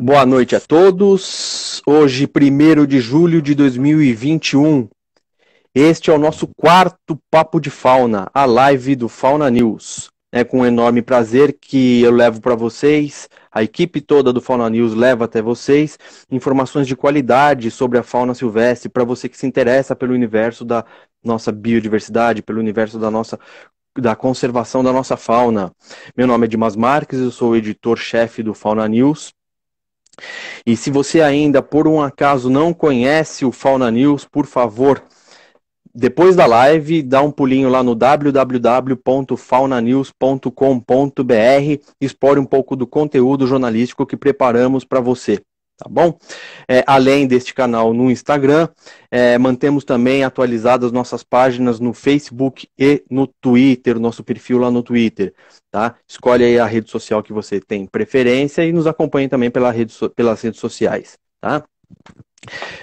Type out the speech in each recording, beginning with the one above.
Boa noite a todos. Hoje, 1 de julho de 2021. Este é o nosso quarto Papo de Fauna, a live do Fauna News. É com enorme prazer que eu levo para vocês, a equipe toda do Fauna News leva até vocês informações de qualidade sobre a fauna silvestre, para você que se interessa pelo universo da nossa biodiversidade, pelo universo da nossa da conservação da nossa fauna. Meu nome é Dimas Marques, eu sou editor-chefe do Fauna News e se você ainda, por um acaso, não conhece o Fauna News, por favor, depois da live, dá um pulinho lá no www.faunanews.com.br, explore um pouco do conteúdo jornalístico que preparamos para você tá bom? É, além deste canal no Instagram, é, mantemos também atualizadas nossas páginas no Facebook e no Twitter, o nosso perfil lá no Twitter, tá? Escolhe aí a rede social que você tem preferência e nos acompanhe também pela rede pelas redes sociais, tá?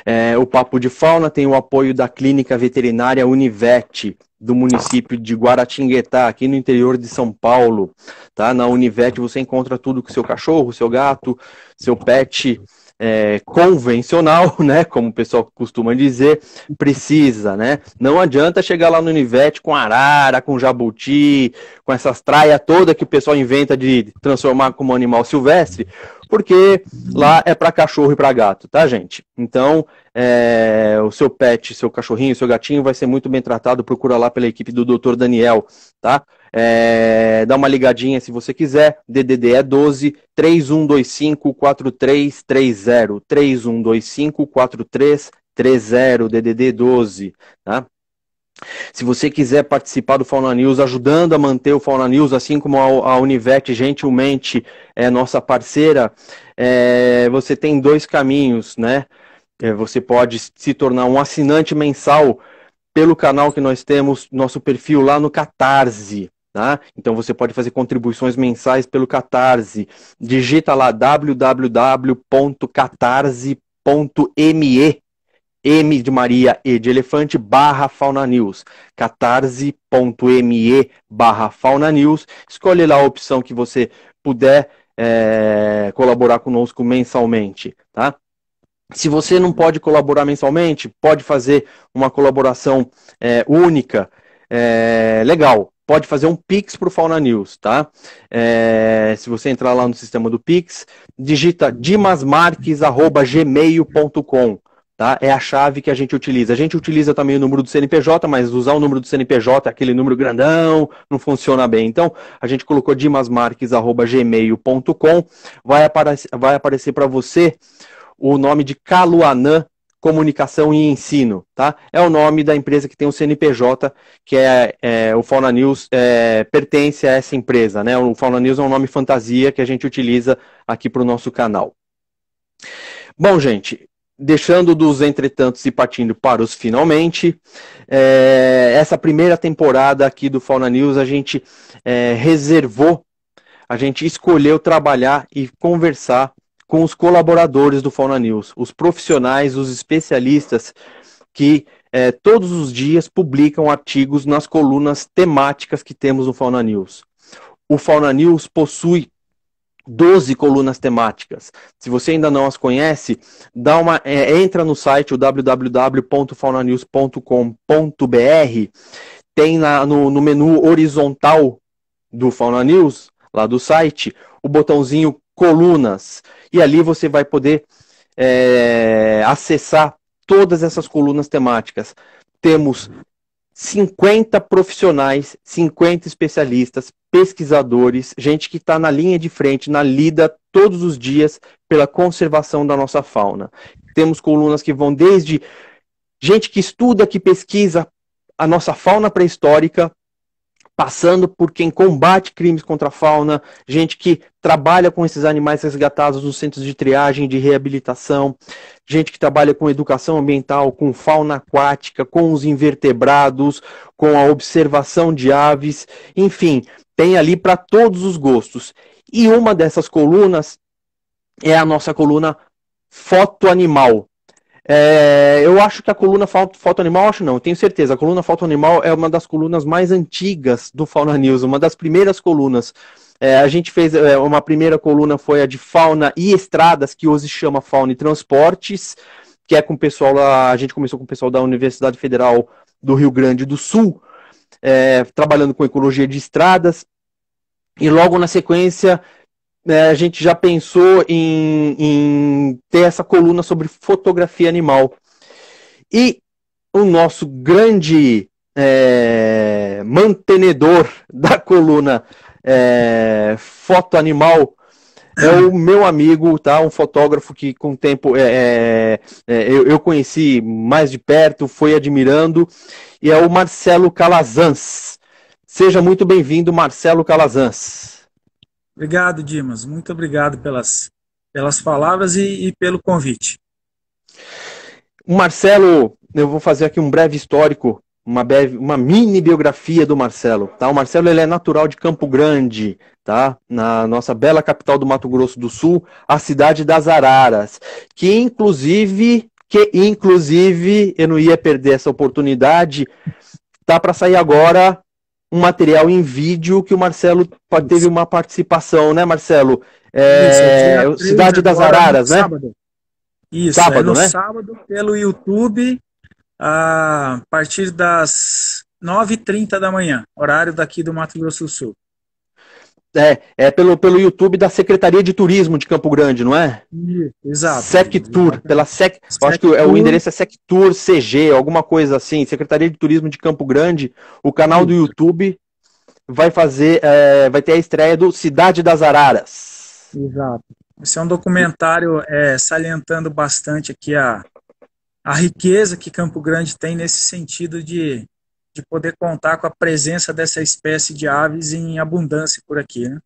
É, o Papo de Fauna tem o apoio da Clínica Veterinária Univete, do município de Guaratinguetá, aqui no interior de São Paulo. Tá? Na Univete você encontra tudo que seu cachorro, seu gato, seu pet, é, convencional, né, como o pessoal costuma dizer, precisa, né? Não adianta chegar lá no Univete com arara, com jabuti, com essas traias toda que o pessoal inventa de transformar como animal silvestre, porque lá é para cachorro e para gato, tá, gente? Então, é, o seu pet, seu cachorrinho, seu gatinho vai ser muito bem tratado, procura lá pela equipe do Dr. Daniel, tá? É, dá uma ligadinha se você quiser. DDD é 12 3125 4330. 3125 4330 DDD 12, tá? Se você quiser participar do Fauna News, ajudando a manter o Fauna News, assim como a, Univet gentilmente é nossa parceira, é, você tem dois caminhos, né? É, você pode se tornar um assinante mensal pelo canal que nós temos, nosso perfil lá no Catarse. Tá? Então você pode fazer contribuições mensais pelo Catarse. Digita lá www.catarse.me M de Maria E de Elefante barra Fauna News. catarse.me barra Fauna News. Escolhe lá a opção que você puder é, colaborar conosco mensalmente, tá? Se você não pode colaborar mensalmente, pode fazer uma colaboração é, única. É, legal, pode fazer um Pix para o Fauna News, tá? É, se você entrar lá no sistema do Pix, digita dimasmarques.gmail.com, tá? É a chave que a gente utiliza. A gente utiliza também o número do CNPJ, mas usar o número do CNPJ, é aquele número grandão, não funciona bem. Então, a gente colocou dimasmarques.gmail.com, vai, apare vai aparecer para você o nome de Caluanã Comunicação e Ensino, tá? É o nome da empresa que tem o CNPJ, que é, é o Fauna News é, pertence a essa empresa, né? O Fauna News é um nome fantasia que a gente utiliza aqui para o nosso canal. Bom, gente, deixando dos entretantos e partindo para os finalmente, é, essa primeira temporada aqui do Fauna News a gente é, reservou, a gente escolheu trabalhar e conversar com os colaboradores do Fauna News, os profissionais, os especialistas que é, todos os dias publicam artigos nas colunas temáticas que temos no Fauna News. O Fauna News possui 12 colunas temáticas. Se você ainda não as conhece, dá uma, é, entra no site www.faunanews.com.br. Tem na, no, no menu horizontal do Fauna News, lá do site, o botãozinho colunas. E ali você vai poder é, acessar todas essas colunas temáticas. Temos 50 profissionais, 50 especialistas, pesquisadores, gente que está na linha de frente, na lida todos os dias pela conservação da nossa fauna. Temos colunas que vão desde gente que estuda, que pesquisa a nossa fauna pré-histórica, passando por quem combate crimes contra a fauna, gente que trabalha com esses animais resgatados nos centros de triagem, de reabilitação, gente que trabalha com educação ambiental, com fauna aquática, com os invertebrados, com a observação de aves, enfim, tem ali para todos os gostos. E uma dessas colunas é a nossa coluna Foto Animal, é, eu acho que a coluna Foto Animal, acho não, tenho certeza. A coluna Foto Animal é uma das colunas mais antigas do Fauna News, uma das primeiras colunas. É, a gente fez é, uma primeira coluna foi a de fauna e estradas, que hoje se chama Fauna e Transportes, que é com o pessoal lá, a gente começou com o pessoal da Universidade Federal do Rio Grande do Sul, é, trabalhando com ecologia de estradas. E logo na sequência né, a gente já pensou em, em ter essa coluna sobre fotografia animal. E o nosso grande é, mantenedor da coluna é, Foto Animal é o meu amigo, tá? Um fotógrafo que com o tempo é, é, é, eu, eu, conheci mais de perto, foi admirando, e é o Marcelo Calazans. Seja muito bem-vindo, Marcelo Calazans. Obrigado, Dimas. Muito obrigado pelas, pelas palavras e, e pelo convite. Marcelo, eu vou fazer aqui um breve histórico, uma, breve, uma mini biografia do Marcelo. Tá? O Marcelo ele é natural de Campo Grande, tá? na nossa bela capital do Mato Grosso do Sul, a cidade das Araras, que inclusive, que inclusive, eu não ia perder essa oportunidade, tá para sair agora um material em vídeo que o Marcelo teve uma participação, né, Marcelo? É, Isso, Cidade das Araras, né? Sábado. Isso, é sábado, é no né? sábado pelo YouTube, a partir das 9h30 da manhã, horário daqui do Mato Grosso do Sul é, é pelo, pelo YouTube da Secretaria de Turismo de Campo Grande, não é? Exato. Sectur, pela Sec, acho que o, é, o endereço é Sectur CG, alguma coisa assim, Secretaria de Turismo de Campo Grande, o canal do YouTube vai fazer, é, vai ter a estreia do Cidade das Araras. Exato. Esse é um documentário é, salientando bastante aqui a, a riqueza que Campo Grande tem nesse sentido de de poder contar com a presença dessa espécie de aves em abundância por aqui, né?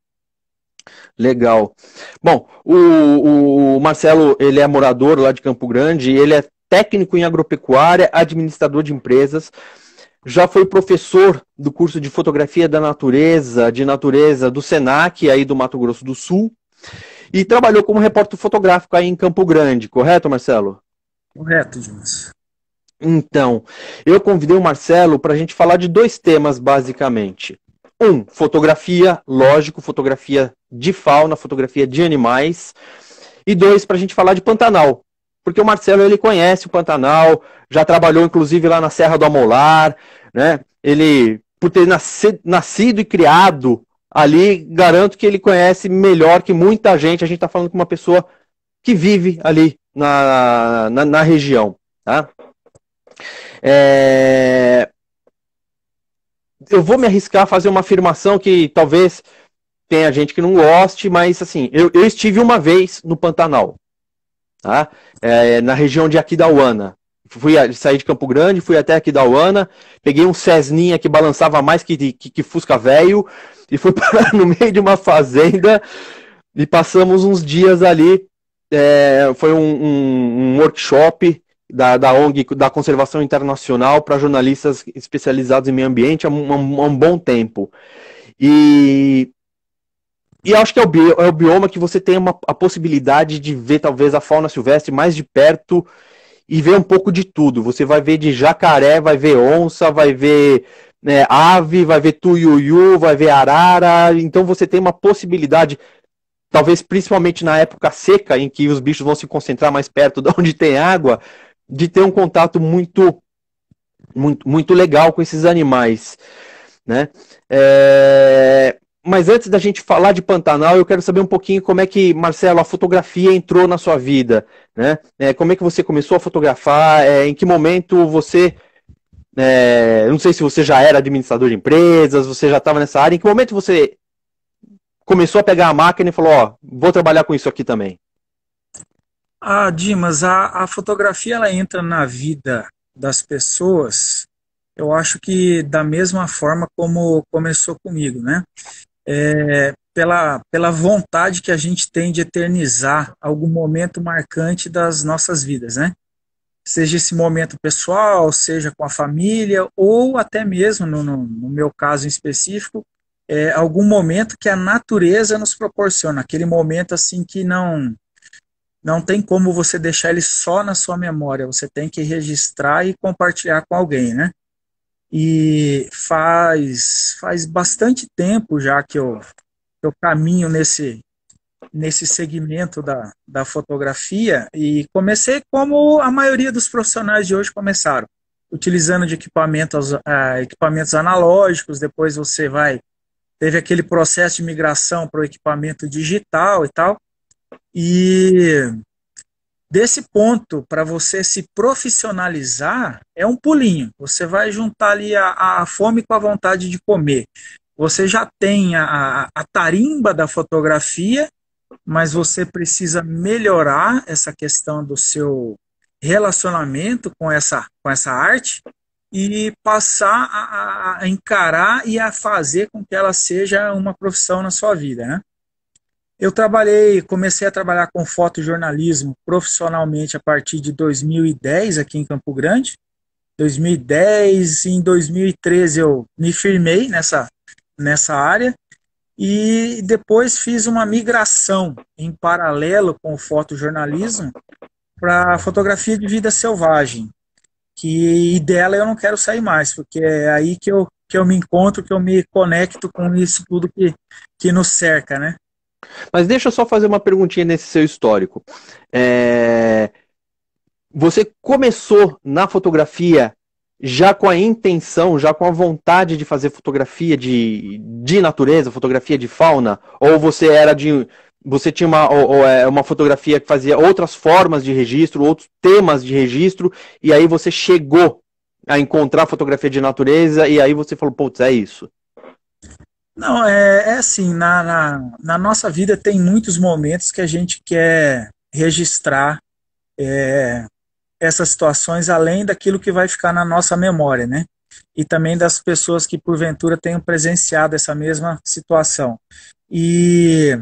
Legal. Bom, o, o Marcelo, ele é morador lá de Campo Grande, ele é técnico em agropecuária, administrador de empresas, já foi professor do curso de fotografia da natureza, de natureza do Senac, aí do Mato Grosso do Sul, e trabalhou como repórter fotográfico aí em Campo Grande, correto, Marcelo? Correto, Dimas. Então, eu convidei o Marcelo para a gente falar de dois temas, basicamente. Um, fotografia, lógico, fotografia de fauna, fotografia de animais. E dois, para a gente falar de Pantanal. Porque o Marcelo ele conhece o Pantanal, já trabalhou inclusive lá na Serra do Amolar, né? Ele, por ter nascido e criado ali, garanto que ele conhece melhor que muita gente. A gente está falando com uma pessoa que vive ali na, na, na região, tá? É... Eu vou me arriscar a fazer uma afirmação que talvez tenha gente que não goste, mas assim, eu, eu estive uma vez no Pantanal, tá? É, na região de Aquidauana. Fui saí de Campo Grande, fui até Aquidauana, peguei um Cesninha que balançava mais que, que, que Fusca velho e fui parar no meio de uma fazenda e passamos uns dias ali. É, foi um, um, um workshop da, da ONG da Conservação Internacional para jornalistas especializados em meio ambiente há um, há um bom tempo. E, e acho que é o, bi, é o bioma que você tem uma, a possibilidade de ver talvez a fauna silvestre mais de perto e ver um pouco de tudo. Você vai ver de jacaré, vai ver onça, vai ver né, ave, vai ver tuiuiu, vai ver arara. Então você tem uma possibilidade, talvez principalmente na época seca, em que os bichos vão se concentrar mais perto de onde tem água, de ter um contato muito, muito, muito legal com esses animais. Né? É... Mas antes da gente falar de Pantanal, eu quero saber um pouquinho como é que, Marcelo, a fotografia entrou na sua vida. Né? É, como é que você começou a fotografar? É, em que momento você. É, não sei se você já era administrador de empresas, você já estava nessa área. Em que momento você começou a pegar a máquina e falou: Ó, vou trabalhar com isso aqui também? Ah, Dimas, a, a fotografia ela entra na vida das pessoas, eu acho que da mesma forma como começou comigo, né? É, pela, pela vontade que a gente tem de eternizar algum momento marcante das nossas vidas, né? Seja esse momento pessoal, seja com a família, ou até mesmo, no, no, no meu caso em específico, é, algum momento que a natureza nos proporciona, aquele momento assim que não não tem como você deixar ele só na sua memória, você tem que registrar e compartilhar com alguém, né? E faz faz bastante tempo já que eu, eu caminho nesse nesse segmento da, da fotografia e comecei como a maioria dos profissionais de hoje começaram, utilizando de equipamentos, ah, equipamentos analógicos, depois você vai teve aquele processo de migração para o equipamento digital e tal. E desse ponto, para você se profissionalizar, é um pulinho. Você vai juntar ali a, a fome com a vontade de comer. Você já tem a, a tarimba da fotografia, mas você precisa melhorar essa questão do seu relacionamento com essa, com essa arte e passar a, a, encarar e a fazer com que ela seja uma profissão na sua vida, né? Eu trabalhei, comecei a trabalhar com fotojornalismo profissionalmente a partir de 2010 aqui em Campo Grande. 2010 em 2013 eu me firmei nessa nessa área e depois fiz uma migração em paralelo com o fotojornalismo para fotografia de vida selvagem, que e dela eu não quero sair mais, porque é aí que eu que eu me encontro, que eu me conecto com isso tudo que que nos cerca, né? Mas deixa eu só fazer uma perguntinha nesse seu histórico. É... Você começou na fotografia já com a intenção, já com a vontade de fazer fotografia de, de natureza, fotografia de fauna? Ou você era de. Você tinha uma, ou, ou, é, uma fotografia que fazia outras formas de registro, outros temas de registro, e aí você chegou a encontrar fotografia de natureza, e aí você falou, putz, é isso. Não, é, é assim, na, na, na, nossa vida tem muitos momentos que a gente quer registrar é, essas situações além daquilo que vai ficar na nossa memória, né? E também das pessoas que porventura tenham presenciado essa mesma situação. E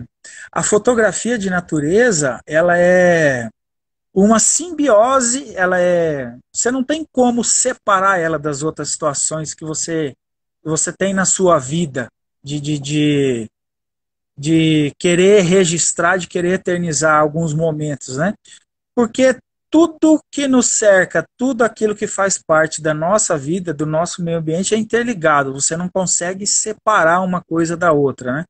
a fotografia de natureza, ela é uma simbiose, ela é, você não tem como separar ela das outras situações que você que você tem na sua vida de, de, de, de querer registrar, de querer eternizar alguns momentos, né? Porque tudo que nos cerca, tudo aquilo que faz parte da nossa vida, do nosso meio ambiente é interligado. Você não consegue separar uma coisa da outra, né?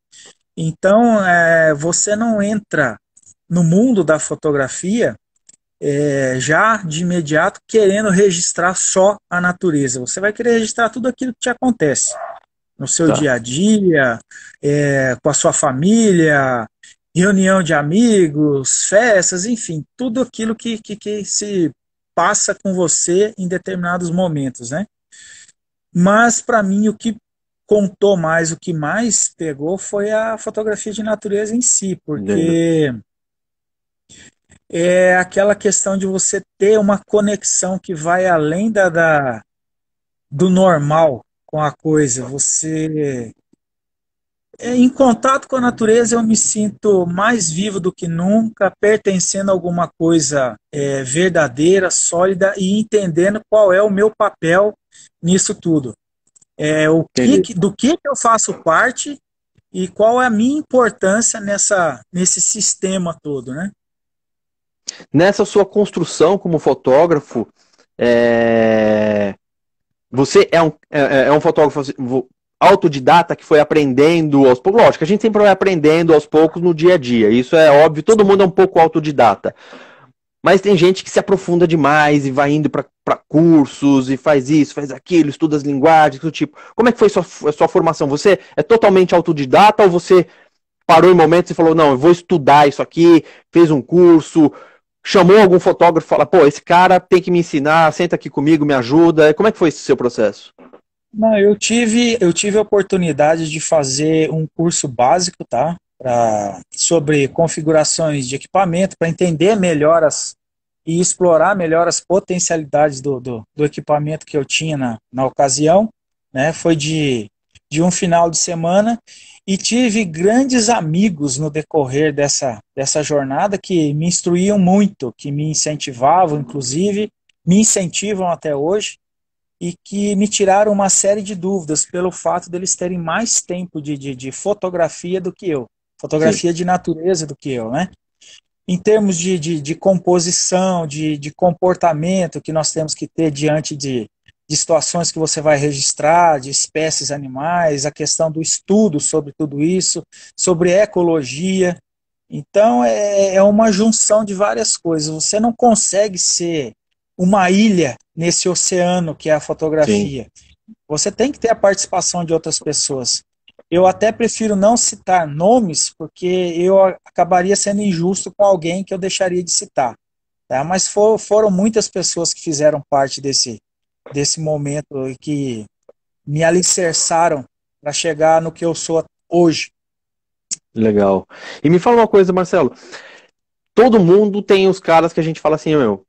Então, é, você não entra no mundo da fotografia é, já de imediato querendo registrar só a natureza. Você vai querer registrar tudo aquilo que te acontece no seu tá. dia a dia, é, com a sua família, reunião de amigos, festas, enfim, tudo aquilo que, que, que se passa com você em determinados momentos, né? Mas para mim o que contou mais, o que mais pegou foi a fotografia de natureza em si, porque é aquela questão de você ter uma conexão que vai além da, da do normal, com a coisa. Você é, em contato com a natureza eu me sinto mais vivo do que nunca, pertencendo a alguma coisa é, verdadeira, sólida e entendendo qual é o meu papel nisso tudo. É, o que, do que eu faço parte e qual é a minha importância nessa, nesse sistema todo, né? Nessa sua construção como fotógrafo, é... Você é um, é, é, é um fotógrafo assim, autodidata que foi aprendendo aos poucos. Lógico, a gente sempre vai aprendendo aos poucos no dia a dia. Isso é óbvio, todo mundo é um pouco autodidata. Mas tem gente que se aprofunda demais e vai indo para cursos e faz isso, faz aquilo, estuda as linguagens, do tipo. Como é que foi sua, sua formação? Você é totalmente autodidata ou você parou em momentos e falou, não, eu vou estudar isso aqui, fez um curso, chamou algum fotógrafo e fala, pô, esse cara tem que me ensinar, senta aqui comigo, me ajuda. Como é que foi esse seu processo? Não, eu tive, eu tive a oportunidade de fazer um curso básico, tá? Pra, sobre configurações de equipamento, para entender melhor as, e explorar melhor as potencialidades do, do, do equipamento que eu tinha na, na ocasião. Né? Foi de de um final de semana e tive grandes amigos no decorrer dessa, dessa jornada que me instruíam muito, que me incentivavam, inclusive, me incentivam até hoje e que me tiraram uma série de dúvidas pelo fato deles de terem mais tempo de, de, de, fotografia do que eu, fotografia Sim. de natureza do que eu, né? Em termos de, de, de composição, de, de comportamento que nós temos que ter diante de, de situações que você vai registrar, de espécies animais, a questão do estudo sobre tudo isso, sobre ecologia. Então, é, é uma junção de várias coisas. Você não consegue ser uma ilha nesse oceano que é a fotografia. Sim. Você tem que ter a participação de outras pessoas. Eu até prefiro não citar nomes, porque eu acabaria sendo injusto com alguém que eu deixaria de citar. Tá? Mas for, foram muitas pessoas que fizeram parte desse, desse momento e que me alicerçaram para chegar no que eu sou hoje. Legal. E me fala uma coisa, Marcelo. Todo mundo tem os caras que a gente fala assim, meu,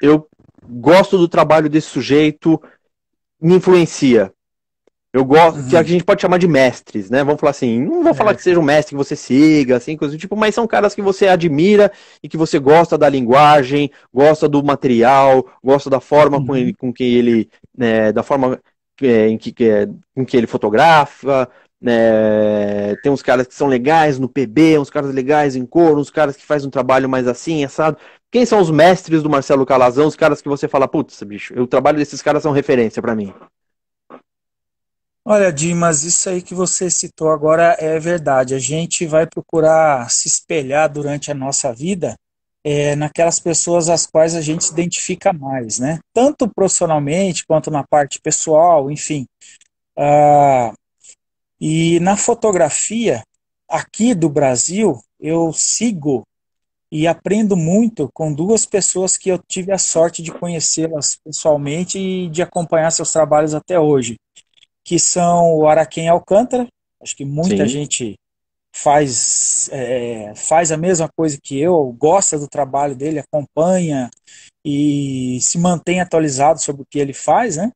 eu gosto do trabalho desse sujeito, me influencia. Eu gosto, uhum. que a gente pode chamar de mestres, né? Vamos falar assim, não vou falar é. que seja um mestre que você siga, assim, coisa do tipo, mas são caras que você admira e que você gosta da linguagem, gosta do material, gosta da forma uhum. com, ele, com que ele, né, da forma é, em que, é, com que ele fotografa, é, tem uns caras que são legais no PB, uns caras legais em cor, uns caras que fazem um trabalho mais assim, assado. Quem são os mestres do Marcelo Calazão, os caras que você fala, putz, bicho, o trabalho desses caras são referência para mim? Olha, Dimas, isso aí que você citou agora é verdade. A gente vai procurar se espelhar durante a nossa vida é, naquelas pessoas às quais a gente se identifica mais, né? Tanto profissionalmente quanto na parte pessoal, enfim. Ah, e na fotografia, aqui do Brasil, eu sigo e aprendo muito com duas pessoas que eu tive a sorte de conhecê-las pessoalmente e de acompanhar seus trabalhos até hoje que são o Araquém Alcântara. Acho que muita Sim. gente faz, é, faz a mesma coisa que eu, gosta do trabalho dele, acompanha e se mantém atualizado sobre o que ele faz, né?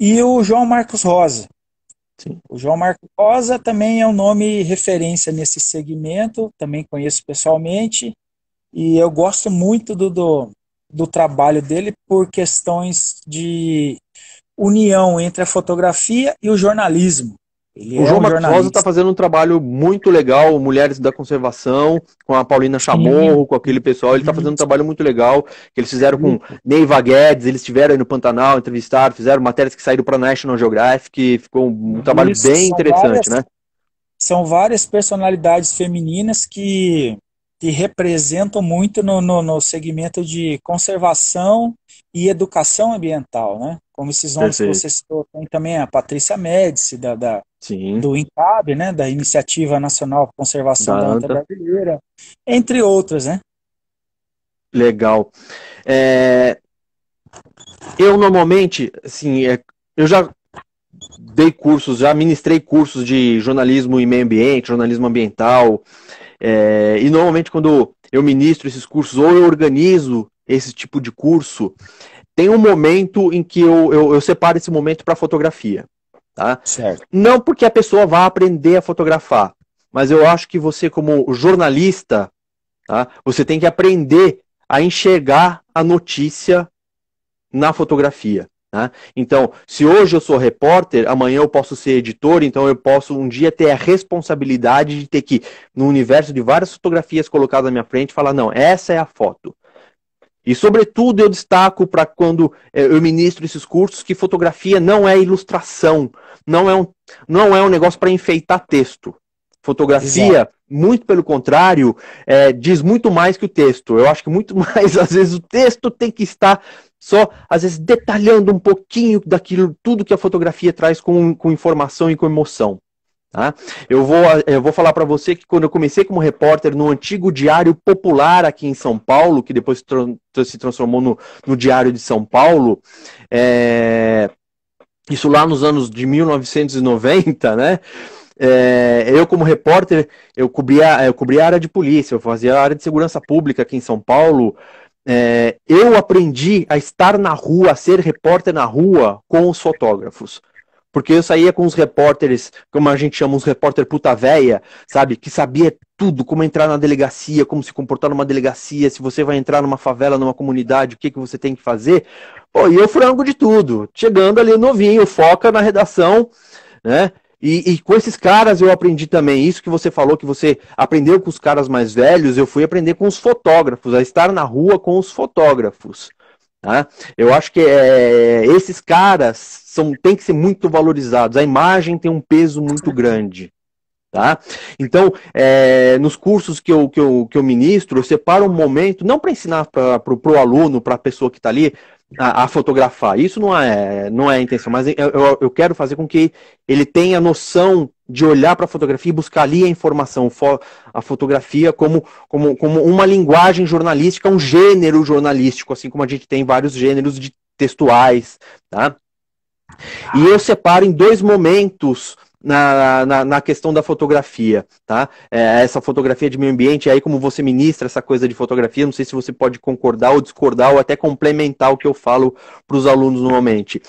E o João Marcos Rosa. Sim. O João Marcos Rosa também é um nome referência nesse segmento, também conheço pessoalmente, e eu gosto muito do, do, do trabalho dele por questões de união entre a fotografia e o jornalismo. Ele o João é um Marcos Rosa está fazendo um trabalho muito legal, Mulheres da Conservação, com a Paulina Chamorro, Sim. com aquele pessoal. Ele está fazendo um trabalho muito legal, que eles fizeram com Neiva Guedes, eles estiveram aí no Pantanal, entrevistaram, fizeram matérias que saíram para a National Geographic, ficou um trabalho Isso, bem interessante, várias, né? São várias personalidades femininas que, que representam muito no, no, no segmento de conservação e educação ambiental, né? Como esses nomes Perfeito. que você citou, tem também a Patrícia Médici, da, da do INCAB, né, da Iniciativa Nacional de Conservação da, da Anta Brasileira, entre outras, né? Legal. É... Eu normalmente, assim, é... eu já dei cursos, já ministrei cursos de jornalismo e meio ambiente, jornalismo ambiental, é... e normalmente quando eu ministro esses cursos ou eu organizo esse tipo de curso, tem um momento em que eu, eu, eu separo esse momento para fotografia. Tá? Certo. Não porque a pessoa vá aprender a fotografar, mas eu acho que você, como jornalista, tá? você tem que aprender a enxergar a notícia na fotografia. Tá? Então, se hoje eu sou repórter, amanhã eu posso ser editor, então eu posso um dia ter a responsabilidade de ter que, no universo de várias fotografias colocadas na minha frente, falar: não, essa é a foto. E, sobretudo, eu destaco para quando é, eu ministro esses cursos que fotografia não é ilustração, não é um, não é um negócio para enfeitar texto. Fotografia, Exato. muito pelo contrário, é, diz muito mais que o texto. Eu acho que muito mais, às vezes, o texto tem que estar só, às vezes, detalhando um pouquinho daquilo, tudo que a fotografia traz com, com informação e com emoção. Tá? Eu, vou, eu vou falar para você que quando eu comecei como repórter no antigo Diário Popular aqui em São Paulo, que depois se transformou no, no Diário de São Paulo, é... isso lá nos anos de 1990, né? É, eu como repórter, eu cobria, eu cobria a área de polícia, eu fazia a área de segurança pública aqui em São Paulo. É, eu aprendi a estar na rua, a ser repórter na rua com os fotógrafos. Porque eu saía com os repórteres, como a gente chama, os repórter puta véia, sabe? Que sabia tudo, como entrar na delegacia, como se comportar numa delegacia, se você vai entrar numa favela, numa comunidade, o que, que você tem que fazer. Pô, e eu frango de tudo. Chegando ali novinho, foca na redação, né? E, e, com esses caras eu aprendi também isso que você falou, que você aprendeu com os caras mais velhos, eu fui aprender com os fotógrafos, a estar na rua com os fotógrafos. Tá? Eu acho que é, esses caras são, têm que ser muito valorizados. A imagem tem um peso muito grande. Tá? Então, é, nos cursos que eu, que, eu, que eu ministro, eu separo um momento, não para ensinar para o aluno, para a pessoa que está ali, a, a, fotografar. Isso não é, não é a intenção, mas eu, eu quero fazer com que ele tenha noção de olhar para a fotografia e buscar ali a informação, a fotografia como, como, como uma linguagem jornalística, um gênero jornalístico, assim como a gente tem vários gêneros de textuais, tá? E eu separo em dois momentos na, na, na, questão da fotografia, tá? É, essa fotografia de meio ambiente, aí como você ministra essa coisa de fotografia, não sei se você pode concordar ou discordar ou até complementar o que eu falo para os alunos normalmente.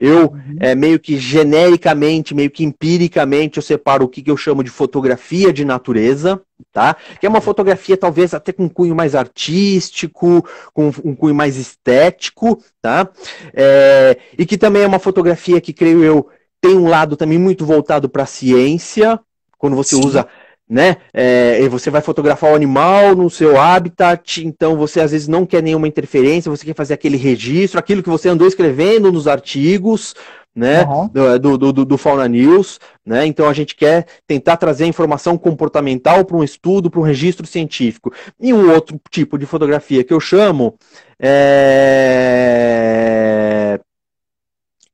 Eu uhum. é, meio que genericamente, meio que empiricamente, eu separo o que, que eu chamo de fotografia de natureza, tá? Que é uma fotografia talvez até com um cunho mais artístico, com um cunho mais estético, tá? É, e que também é uma fotografia que creio eu tem um lado também muito voltado para a ciência, quando você Sim. usa, né? É, você vai fotografar o animal no seu habitat, então você às vezes não quer nenhuma interferência, você quer fazer aquele registro, aquilo que você andou escrevendo nos artigos, né? Uhum. Do, do, do, do, Fauna News, né? Então a gente quer tentar trazer informação comportamental para um estudo, para um registro científico. E o um outro tipo de fotografia que eu chamo é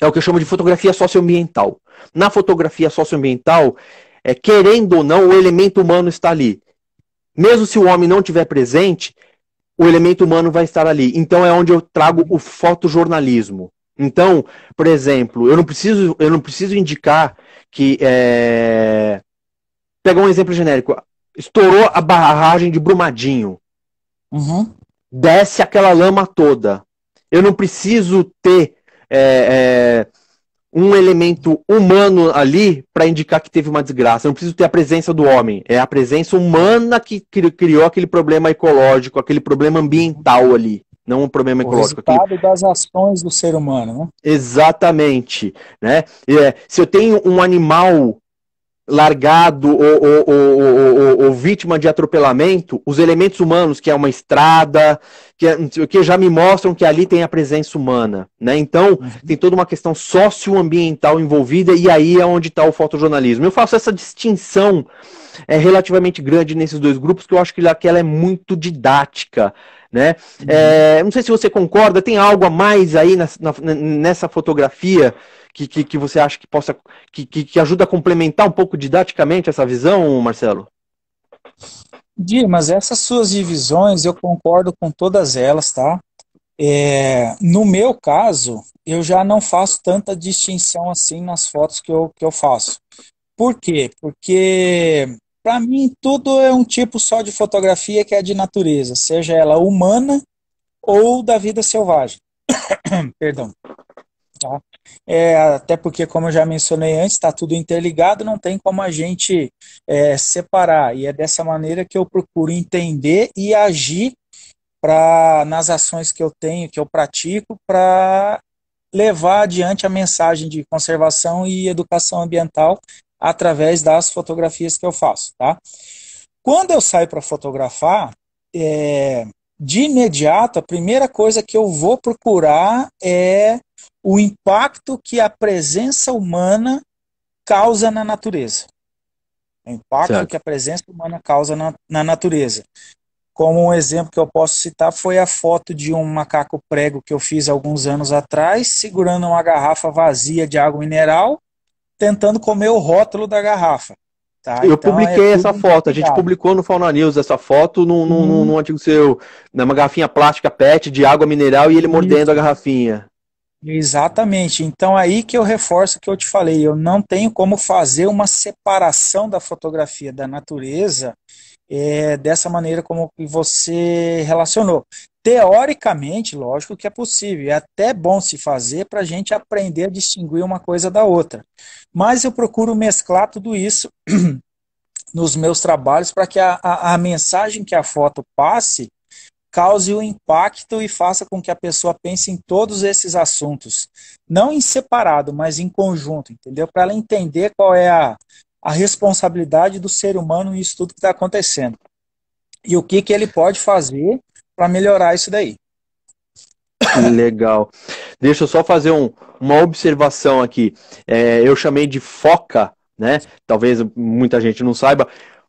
é o que eu chamo de fotografia socioambiental. Na fotografia socioambiental, é, querendo ou não, o elemento humano está ali. Mesmo se o homem não estiver presente, o elemento humano vai estar ali. Então é onde eu trago o fotojornalismo. Então, por exemplo, eu não preciso, eu não preciso indicar que. É... Pegar um exemplo genérico. Estourou a barragem de Brumadinho. Uhum. Desce aquela lama toda. Eu não preciso ter é, é, um elemento humano ali para indicar que teve uma desgraça. Eu não preciso ter a presença do homem. É a presença humana que criou aquele problema ecológico, aquele problema ambiental ali. Não um problema ecológico. O resultado aqui. das ações do ser humano, né? Exatamente. Né? É, se eu tenho um animal largado ou, ou, ou, ou, vítima de atropelamento, os elementos humanos, que é uma estrada, que, é, que já me mostram que ali tem a presença humana. Né? Então, uhum. tem toda uma questão socioambiental envolvida, e aí é onde está o fotojornalismo. Eu faço essa distinção é, relativamente grande nesses dois grupos, que eu acho que ela é muito didática. Né? Uhum. É, não sei se você concorda, tem algo a mais aí na, na, nessa fotografia que, que, que você acha que possa que, que, que, ajuda a complementar um pouco didaticamente essa visão, Marcelo? Dimas, essas suas divisões eu concordo com todas elas, tá? É, no meu caso, eu já não faço tanta distinção assim nas fotos que eu, que eu faço. Por quê? Porque para mim tudo é um tipo só de fotografia que é de natureza, seja ela humana ou da vida selvagem. Perdão. Tá? É, até porque, como eu já mencionei antes, está tudo interligado, não tem como a gente é, separar. E é dessa maneira que eu procuro entender e agir pra, nas ações que eu tenho, que eu pratico, para levar adiante a mensagem de conservação e educação ambiental através das fotografias que eu faço. Tá? Quando eu saio para fotografar, é, de imediato, a primeira coisa que eu vou procurar é o impacto que a presença humana causa na natureza. O impacto certo. que a presença humana causa na, na natureza. Como um exemplo que eu posso citar foi a foto de um macaco prego que eu fiz alguns anos atrás, segurando uma garrafa vazia de água mineral, tentando comer o rótulo da garrafa. Tá, eu então é publiquei é essa foto, a gente publicou no Fauna News essa foto num, num, hum. num uhum. artigo seu, numa né, garrafinha plástica PET de água mineral e ele mordendo Isso. a garrafinha. Exatamente. Então é aí que eu reforço o que eu te falei, eu não tenho como fazer uma separação da fotografia da natureza é, dessa maneira como você relacionou. Teoricamente, lógico que é possível, é até bom se fazer para a gente aprender a distinguir uma coisa da outra. Mas eu procuro mesclar tudo isso nos meus trabalhos para que a, a, a, mensagem que a foto passe cause o impacto e faça com que a pessoa pense em todos esses assuntos, não em separado, mas em conjunto, entendeu? Para ela entender qual é a, a responsabilidade do ser humano nisso tudo que está acontecendo e o que, que ele pode fazer para melhorar isso daí. Legal. Deixa eu só fazer um, uma observação aqui. É, eu chamei de foca, né? Talvez muita gente não saiba.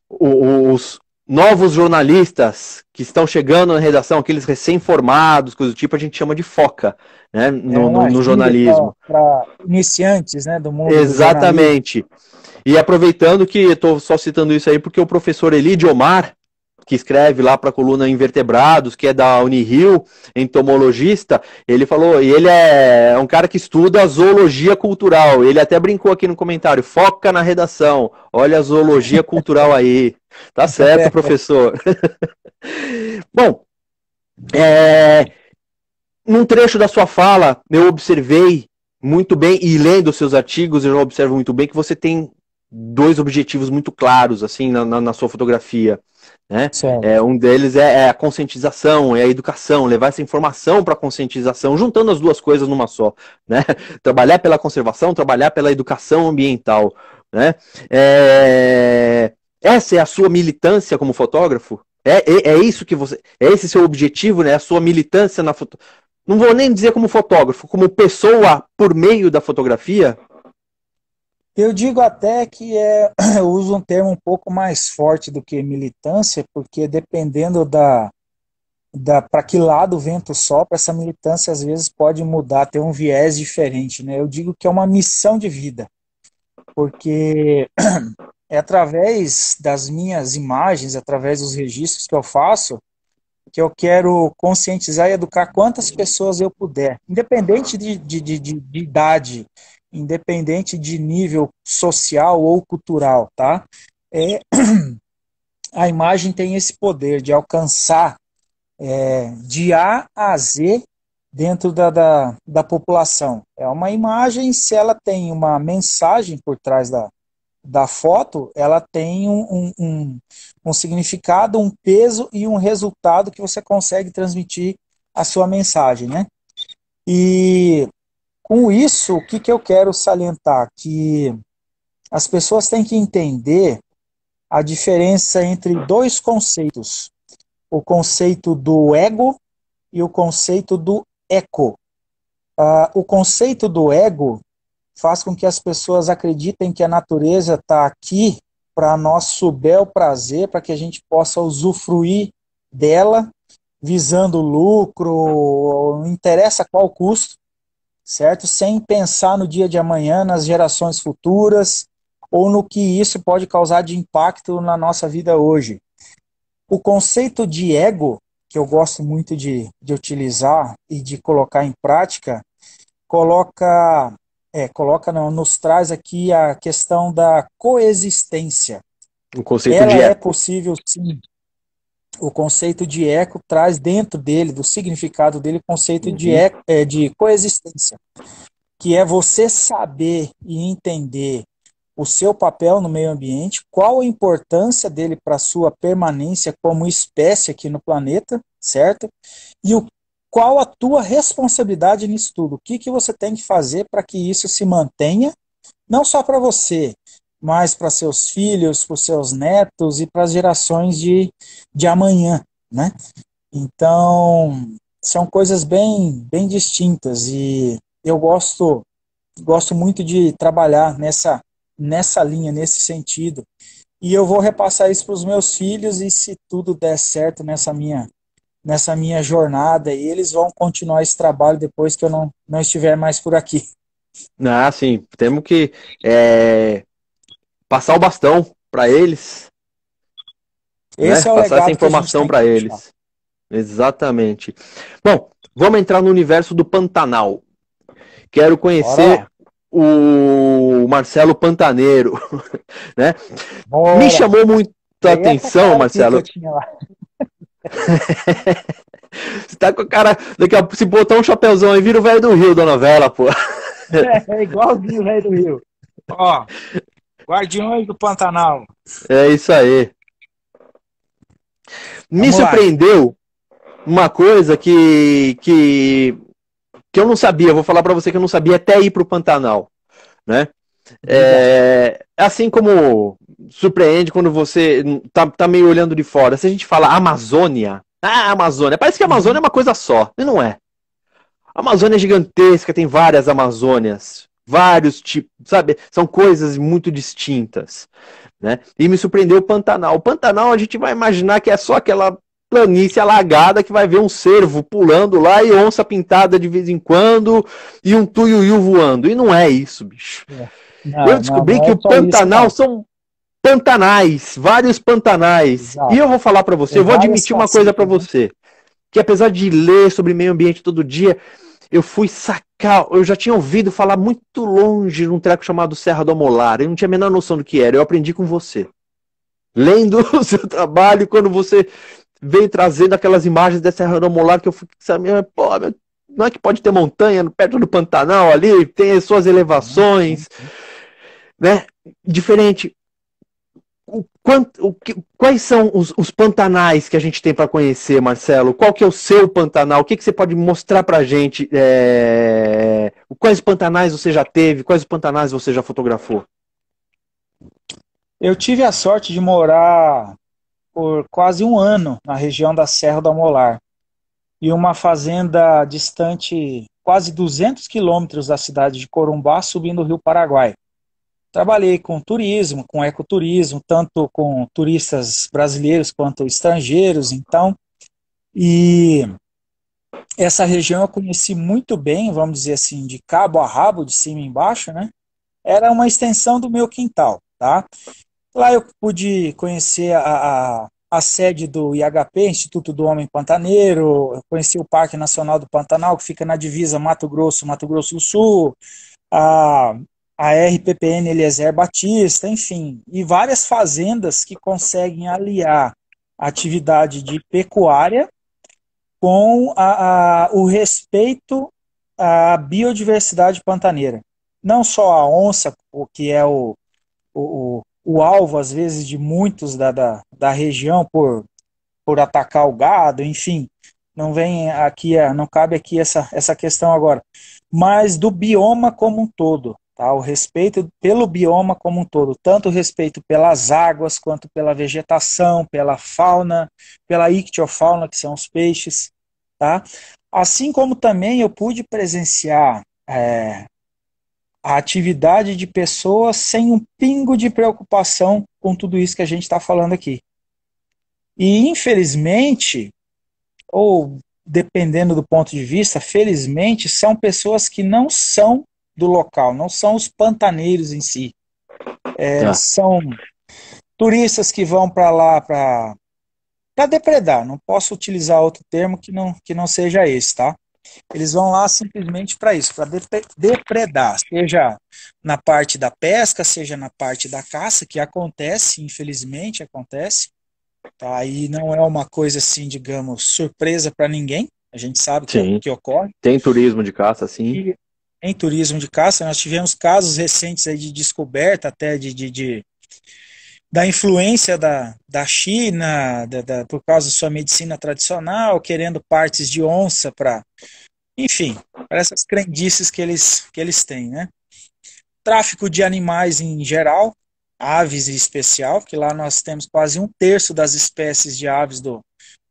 Os, novos jornalistas que estão chegando na redação, aqueles recém-formados, coisa do tipo, a gente chama de foca, né, no, no, no jornalismo. Para iniciantes, né, do mundo. Exatamente. Do e aproveitando que eu estou só citando isso aí porque o professor Elide Omar, que escreve lá para a coluna Invertebrados, que é da Unirio, entomologista, ele falou, e ele é, é um cara que estuda zoologia cultural. Ele até brincou aqui no comentário, foca na redação. Olha a zoologia cultural aí. Tá certo, professor. Bom, é, num trecho da sua fala, eu observei muito bem, e lendo seus artigos, eu observo muito bem que você tem dois objetivos muito claros assim na, na, na sua fotografia né é um deles é, é, a conscientização é a educação levar essa informação para a conscientização juntando as duas coisas numa só né trabalhar pela conservação trabalhar pela educação ambiental né é... Essa é a sua militância como fotógrafo? É, é, é isso que você. É esse seu objetivo, né? A sua militância na foto. Não vou nem dizer como fotógrafo, como pessoa por meio da fotografia. Eu digo até que é, eu uso um termo um pouco mais forte do que militância, porque dependendo da, da para que lado o vento sopra, essa militância às vezes pode mudar, ter um viés diferente. Né? Eu digo que é uma missão de vida, porque é através das minhas imagens, através dos registros que eu faço, que eu quero conscientizar e educar quantas pessoas eu puder, independente de, de, de, de idade, independente de nível social ou cultural, tá? É, a imagem tem esse poder de alcançar é, de A a Z dentro da, da, da população. É uma imagem, se ela tem uma mensagem por trás da, da foto, ela tem um, um, um, significado, um peso e um resultado que você consegue transmitir a sua mensagem, né? E com isso, o que, que eu quero salientar? Que as pessoas têm que entender a diferença entre dois conceitos. O conceito do ego e o conceito do eco. Uh, o conceito do ego faz com que as pessoas acreditem que a natureza está aqui para nosso bel prazer, para que a gente possa usufruir dela, visando lucro, não interessa qual custo, certo? Sem pensar no dia de amanhã, nas gerações futuras, ou no que isso pode causar de impacto na nossa vida hoje. O conceito de ego, que eu gosto muito de, de utilizar e de colocar em prática, coloca é, coloca, não, nos traz aqui a questão da coexistência. O conceito Ela de é eco. é possível, sim. O conceito de eco traz dentro dele, do significado dele, o conceito uhum. de, eco, é, de coexistência, que é você saber e entender o seu papel no meio ambiente, qual a importância dele para a sua permanência como espécie aqui no planeta, certo? E o qual a tua responsabilidade nisso tudo? O que, que você tem que fazer para que isso se mantenha, não só para você, mas para seus filhos, para seus netos e para as gerações de, de amanhã, né? Então, são coisas bem, bem distintas e eu gosto, gosto muito de trabalhar nessa, nessa linha, nesse sentido. E eu vou repassar isso para os meus filhos e se tudo der certo nessa minha nessa minha jornada e eles vão continuar esse trabalho depois que eu não, não estiver mais por aqui. Ah, sim. Temos que é, passar o bastão para eles. Né? Esse né? é o passar essa informação para eles. Exatamente. Bom, vamos entrar no universo do Pantanal. Quero conhecer o Marcelo Pantaneiro, né? Me chamou muito atenção, Marcelo. Você tá com o cara. Daqui a, se botar um chapéuzão aí, vira o velho do Rio da novela, pô. É, é igualzinho o velho do Rio. Ó, Guardiões do Pantanal. É isso aí. Vamos Me surpreendeu lá. uma coisa que, que, que eu não sabia. Vou falar para você que eu não sabia até ir pro Pantanal, né? É, assim como surpreende quando você tá, tá meio olhando de fora. Se a gente fala Amazônia, ah, Amazônia, parece que a Amazônia é uma coisa só, e não é. A Amazônia é gigantesca, tem várias Amazônias, vários tipos, sabe? São coisas muito distintas, né? E me surpreendeu o Pantanal. O Pantanal a gente vai imaginar que é só aquela planície alagada que vai ver um cervo pulando lá e onça pintada de vez em quando e um tuiuiu voando. E não é isso, bicho. É. Não, eu descobri não, não é que o Pantanal isso, são pantanais, vários pantanais. Exato. E eu vou falar para você, Tem eu vou admitir uma coisa para né? você, que apesar de ler sobre meio ambiente todo dia, eu fui sacar, eu já tinha ouvido falar muito longe num treco chamado Serra do Molar, eu não tinha a menor noção do que era, eu aprendi com você. Lendo o seu trabalho, quando você veio trazendo aquelas imagens da Serra do Molar, que eu fui, pô, não é que pode ter montanha perto do Pantanal ali, tem as suas elevações, né? Diferente o quanto, o que, quais são os, os, pantanais que a gente tem para conhecer, Marcelo? Qual que é o seu pantanal? O que, que você pode mostrar para a gente? É... Quais pantanais você já teve? Quais pantanais você já fotografou? Eu tive a sorte de morar por quase um ano na região da Serra da Molar e uma fazenda distante quase 200 quilômetros da cidade de Corumbá, subindo o Rio Paraguai. Trabalhei com turismo, com ecoturismo, tanto com turistas brasileiros quanto estrangeiros, então, e essa região eu conheci muito bem, vamos dizer assim, de cabo a rabo, de cima e embaixo, né? Era uma extensão do meu quintal, tá? Lá eu pude conhecer a, a, a sede do IHP, Instituto do Homem Pantaneiro, conheci o Parque Nacional do Pantanal, que fica na divisa Mato Grosso, Mato Grosso do Sul, a, a RPPN Eliezer é Batista, enfim, e várias fazendas que conseguem aliar a atividade de pecuária com a, a, o respeito à biodiversidade pantaneira. Não só a onça, o que é o, o, o alvo, às vezes, de muitos da, da, da região por, por atacar o gado, enfim, não vem aqui, não cabe aqui essa, essa questão agora, mas do bioma como um todo. Tá? O respeito pelo bioma como um todo, tanto o respeito pelas águas, quanto pela vegetação, pela fauna, pela ictiofauna, que são os peixes. Tá? Assim como também eu pude presenciar é, a atividade de pessoas sem um pingo de preocupação com tudo isso que a gente está falando aqui. E infelizmente, ou dependendo do ponto de vista, felizmente, são pessoas que não são do local, não são os pantaneiros em si. É, tá. São turistas que vão para lá para depredar, não posso utilizar outro termo que não, que não seja esse, tá? Eles vão lá simplesmente para isso, para depredar, seja na parte da pesca, seja na parte da caça, que acontece, infelizmente acontece. Tá? E não é uma coisa assim, digamos, surpresa para ninguém. A gente sabe que, é que, ocorre. Tem turismo de caça, sim. E, em turismo de caça. Nós tivemos casos recentes aí de descoberta até de, de, de da influência da, da China, da, da, por causa da sua medicina tradicional, querendo partes de onça para. Enfim, para essas crendices que eles, que eles têm, né? Tráfico de animais em geral, aves em especial, que lá nós temos quase um terço das espécies de aves do,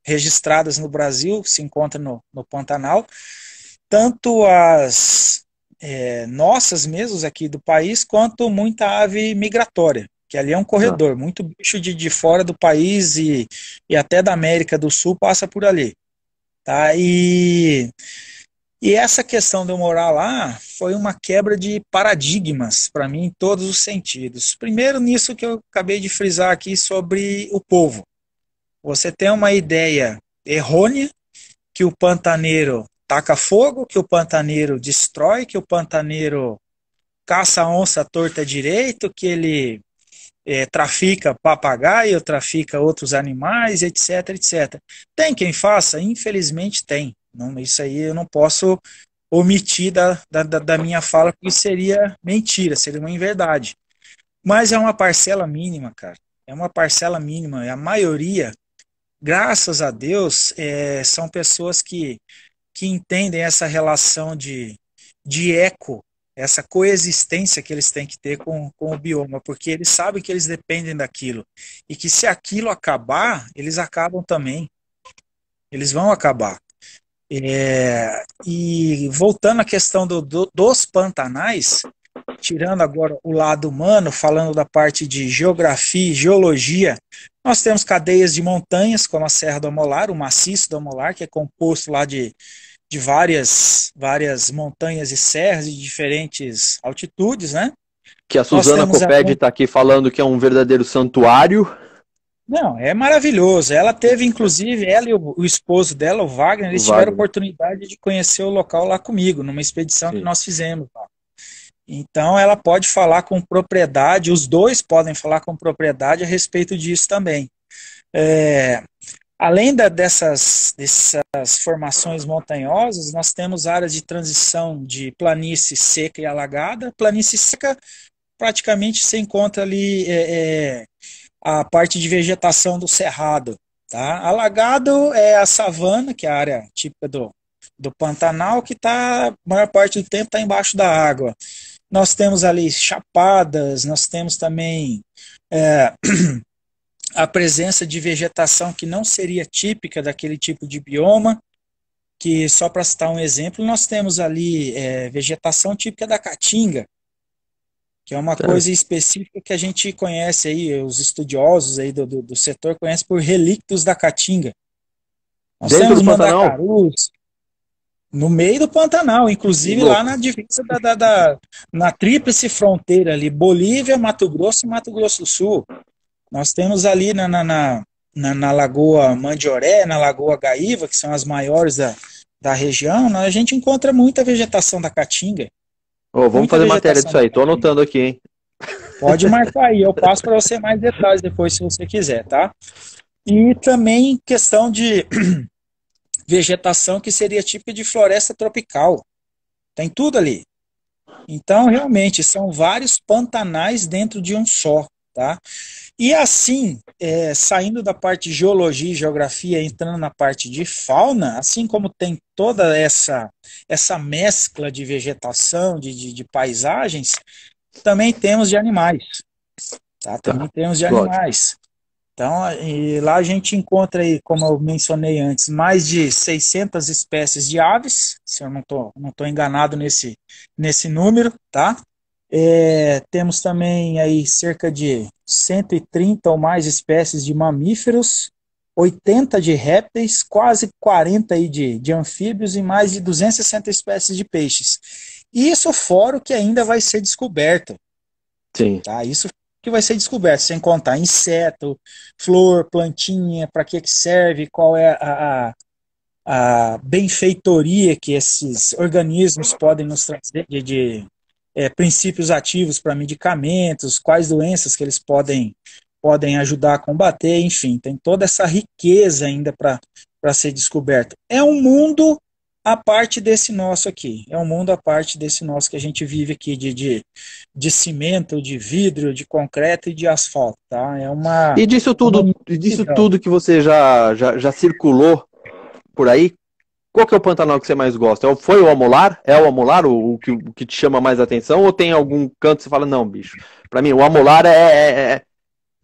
registradas no Brasil, se encontra no, no Pantanal. Tanto as é, nossas mesmas aqui do país, quanto muita ave migratória, que ali é um corredor, ah. muito bicho de, de fora do país e, e até da América do Sul passa por ali. Tá? E, e essa questão de eu morar lá foi uma quebra de paradigmas para mim em todos os sentidos. Primeiro, nisso que eu acabei de frisar aqui sobre o povo. Você tem uma ideia errônea que o pantaneiro taca fogo, que o pantaneiro destrói, que o pantaneiro caça a onça torta direito, que ele é, trafica papagaio, trafica outros animais, etc, etc. Tem quem faça? Infelizmente tem. Não, isso aí eu não posso omitir da, da, da minha fala, porque seria mentira, seria uma inverdade. Mas é uma parcela mínima, cara. É uma parcela mínima. A maioria, graças a Deus, é, são pessoas que que entendem essa relação de, de eco, essa coexistência que eles têm que ter com, com o bioma, porque eles sabem que eles dependem daquilo. E que se aquilo acabar, eles acabam também. Eles vão acabar. É, e voltando à questão do, do, dos pantanais, tirando agora o lado humano, falando da parte de geografia e geologia, nós temos cadeias de montanhas, como a Serra do Amolar, o maciço do Amolar, que é composto lá de de várias, várias montanhas e serras de diferentes altitudes, né? Que a Suzana Coped está a... Tá aqui falando que é um verdadeiro santuário. Não, é maravilhoso. Ela teve, inclusive, ela e o, o esposo dela, o Wagner, eles o Wagner. tiveram oportunidade de conhecer o local lá comigo, numa expedição Sim. que nós fizemos lá. Então, ela pode falar com propriedade, os dois podem falar com propriedade a respeito disso também. É, Além da, dessas, dessas formações montanhosas, nós temos áreas de transição de planície seca e alagada. Planície seca, praticamente se encontra ali é, é, a parte de vegetação do cerrado. Tá? Alagado é a savana, que é a área típica do, do Pantanal, que tá, a maior parte do tempo está embaixo da água. Nós temos ali chapadas, nós temos também é, a presença de vegetação que não seria típica daquele tipo de bioma, que só para citar um exemplo, nós temos ali é, vegetação típica da caatinga, que é uma coisa específica que a gente conhece aí, os estudiosos aí do, do, do setor conhecem por relictos da caatinga. Nós Dentro temos mandacarus, no meio do Pantanal, inclusive lá na divisa da, da, da na tríplice fronteira ali, Bolívia, Mato Grosso e Mato Grosso do Sul. Nós temos ali na, na, na, na Lagoa Mandioré, na Lagoa Gaíva, que são as maiores da, da região, né, a gente encontra muita vegetação da Caatinga. Oh, vamos fazer matéria disso aí, estou anotando aqui, hein? Pode marcar aí, eu passo para você mais detalhes depois se você quiser, tá? E também questão de vegetação que seria típica de floresta tropical. Tem tudo ali. Então, realmente, são vários pantanais dentro de um só, tá? E assim, é, saindo da parte geologia e geografia, entrando na parte de fauna, assim como tem toda essa, essa mescla de vegetação, de, de, de paisagens, também temos de animais. Tá? tá. Também tá. temos de animais. Então, lá a gente encontra, aí, como eu mencionei antes, mais de 600 espécies de aves, se eu não estou não tô enganado nesse, nesse número, tá? É, temos também aí cerca de 130 ou mais espécies de mamíferos, 80 de répteis, quase 40 aí de, de anfíbios e mais de 260 espécies de peixes. E isso fora o que ainda vai ser descoberto. Sim. Tá? Isso que vai ser descoberto, sem contar inseto, flor, plantinha, para que, que serve, qual é a, a, a benfeitoria que esses organismos podem nos trazer de, de é, princípios ativos para medicamentos, quais doenças que eles podem, podem ajudar a combater, enfim, tem toda essa riqueza ainda para ser descoberta. É um mundo à parte desse nosso aqui, é um mundo à parte desse nosso que a gente vive aqui de, de, de cimento, de vidro, de concreto e de asfalto, tá? É uma... E disso tudo, uma... disso tudo que você já, já, já circulou por aí, qual que é o Pantanal que você mais gosta? É foi o Amolar? É o Amolar o, o, que, o que, te chama mais atenção? Ou tem algum canto que você fala, não, bicho, pra mim o Amolar é é, é, é,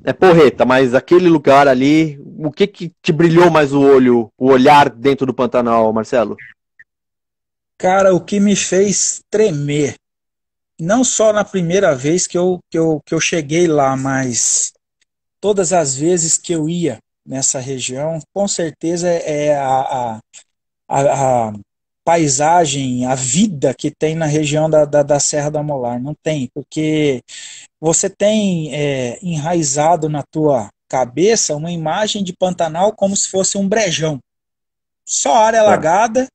é porreta, mas aquele lugar ali, o que que te brilhou mais o olho, o olhar dentro do Pantanal, Marcelo? Cara, o que me fez tremer, não só na primeira vez que eu, que eu, que eu cheguei lá, mas todas as vezes que eu ia nessa região, com certeza é a, a a, a paisagem, a vida que tem na região da, da, da, Serra da Molar. Não tem, porque você tem é, enraizado na tua cabeça uma imagem de Pantanal como se fosse um brejão. Só área é. alagada,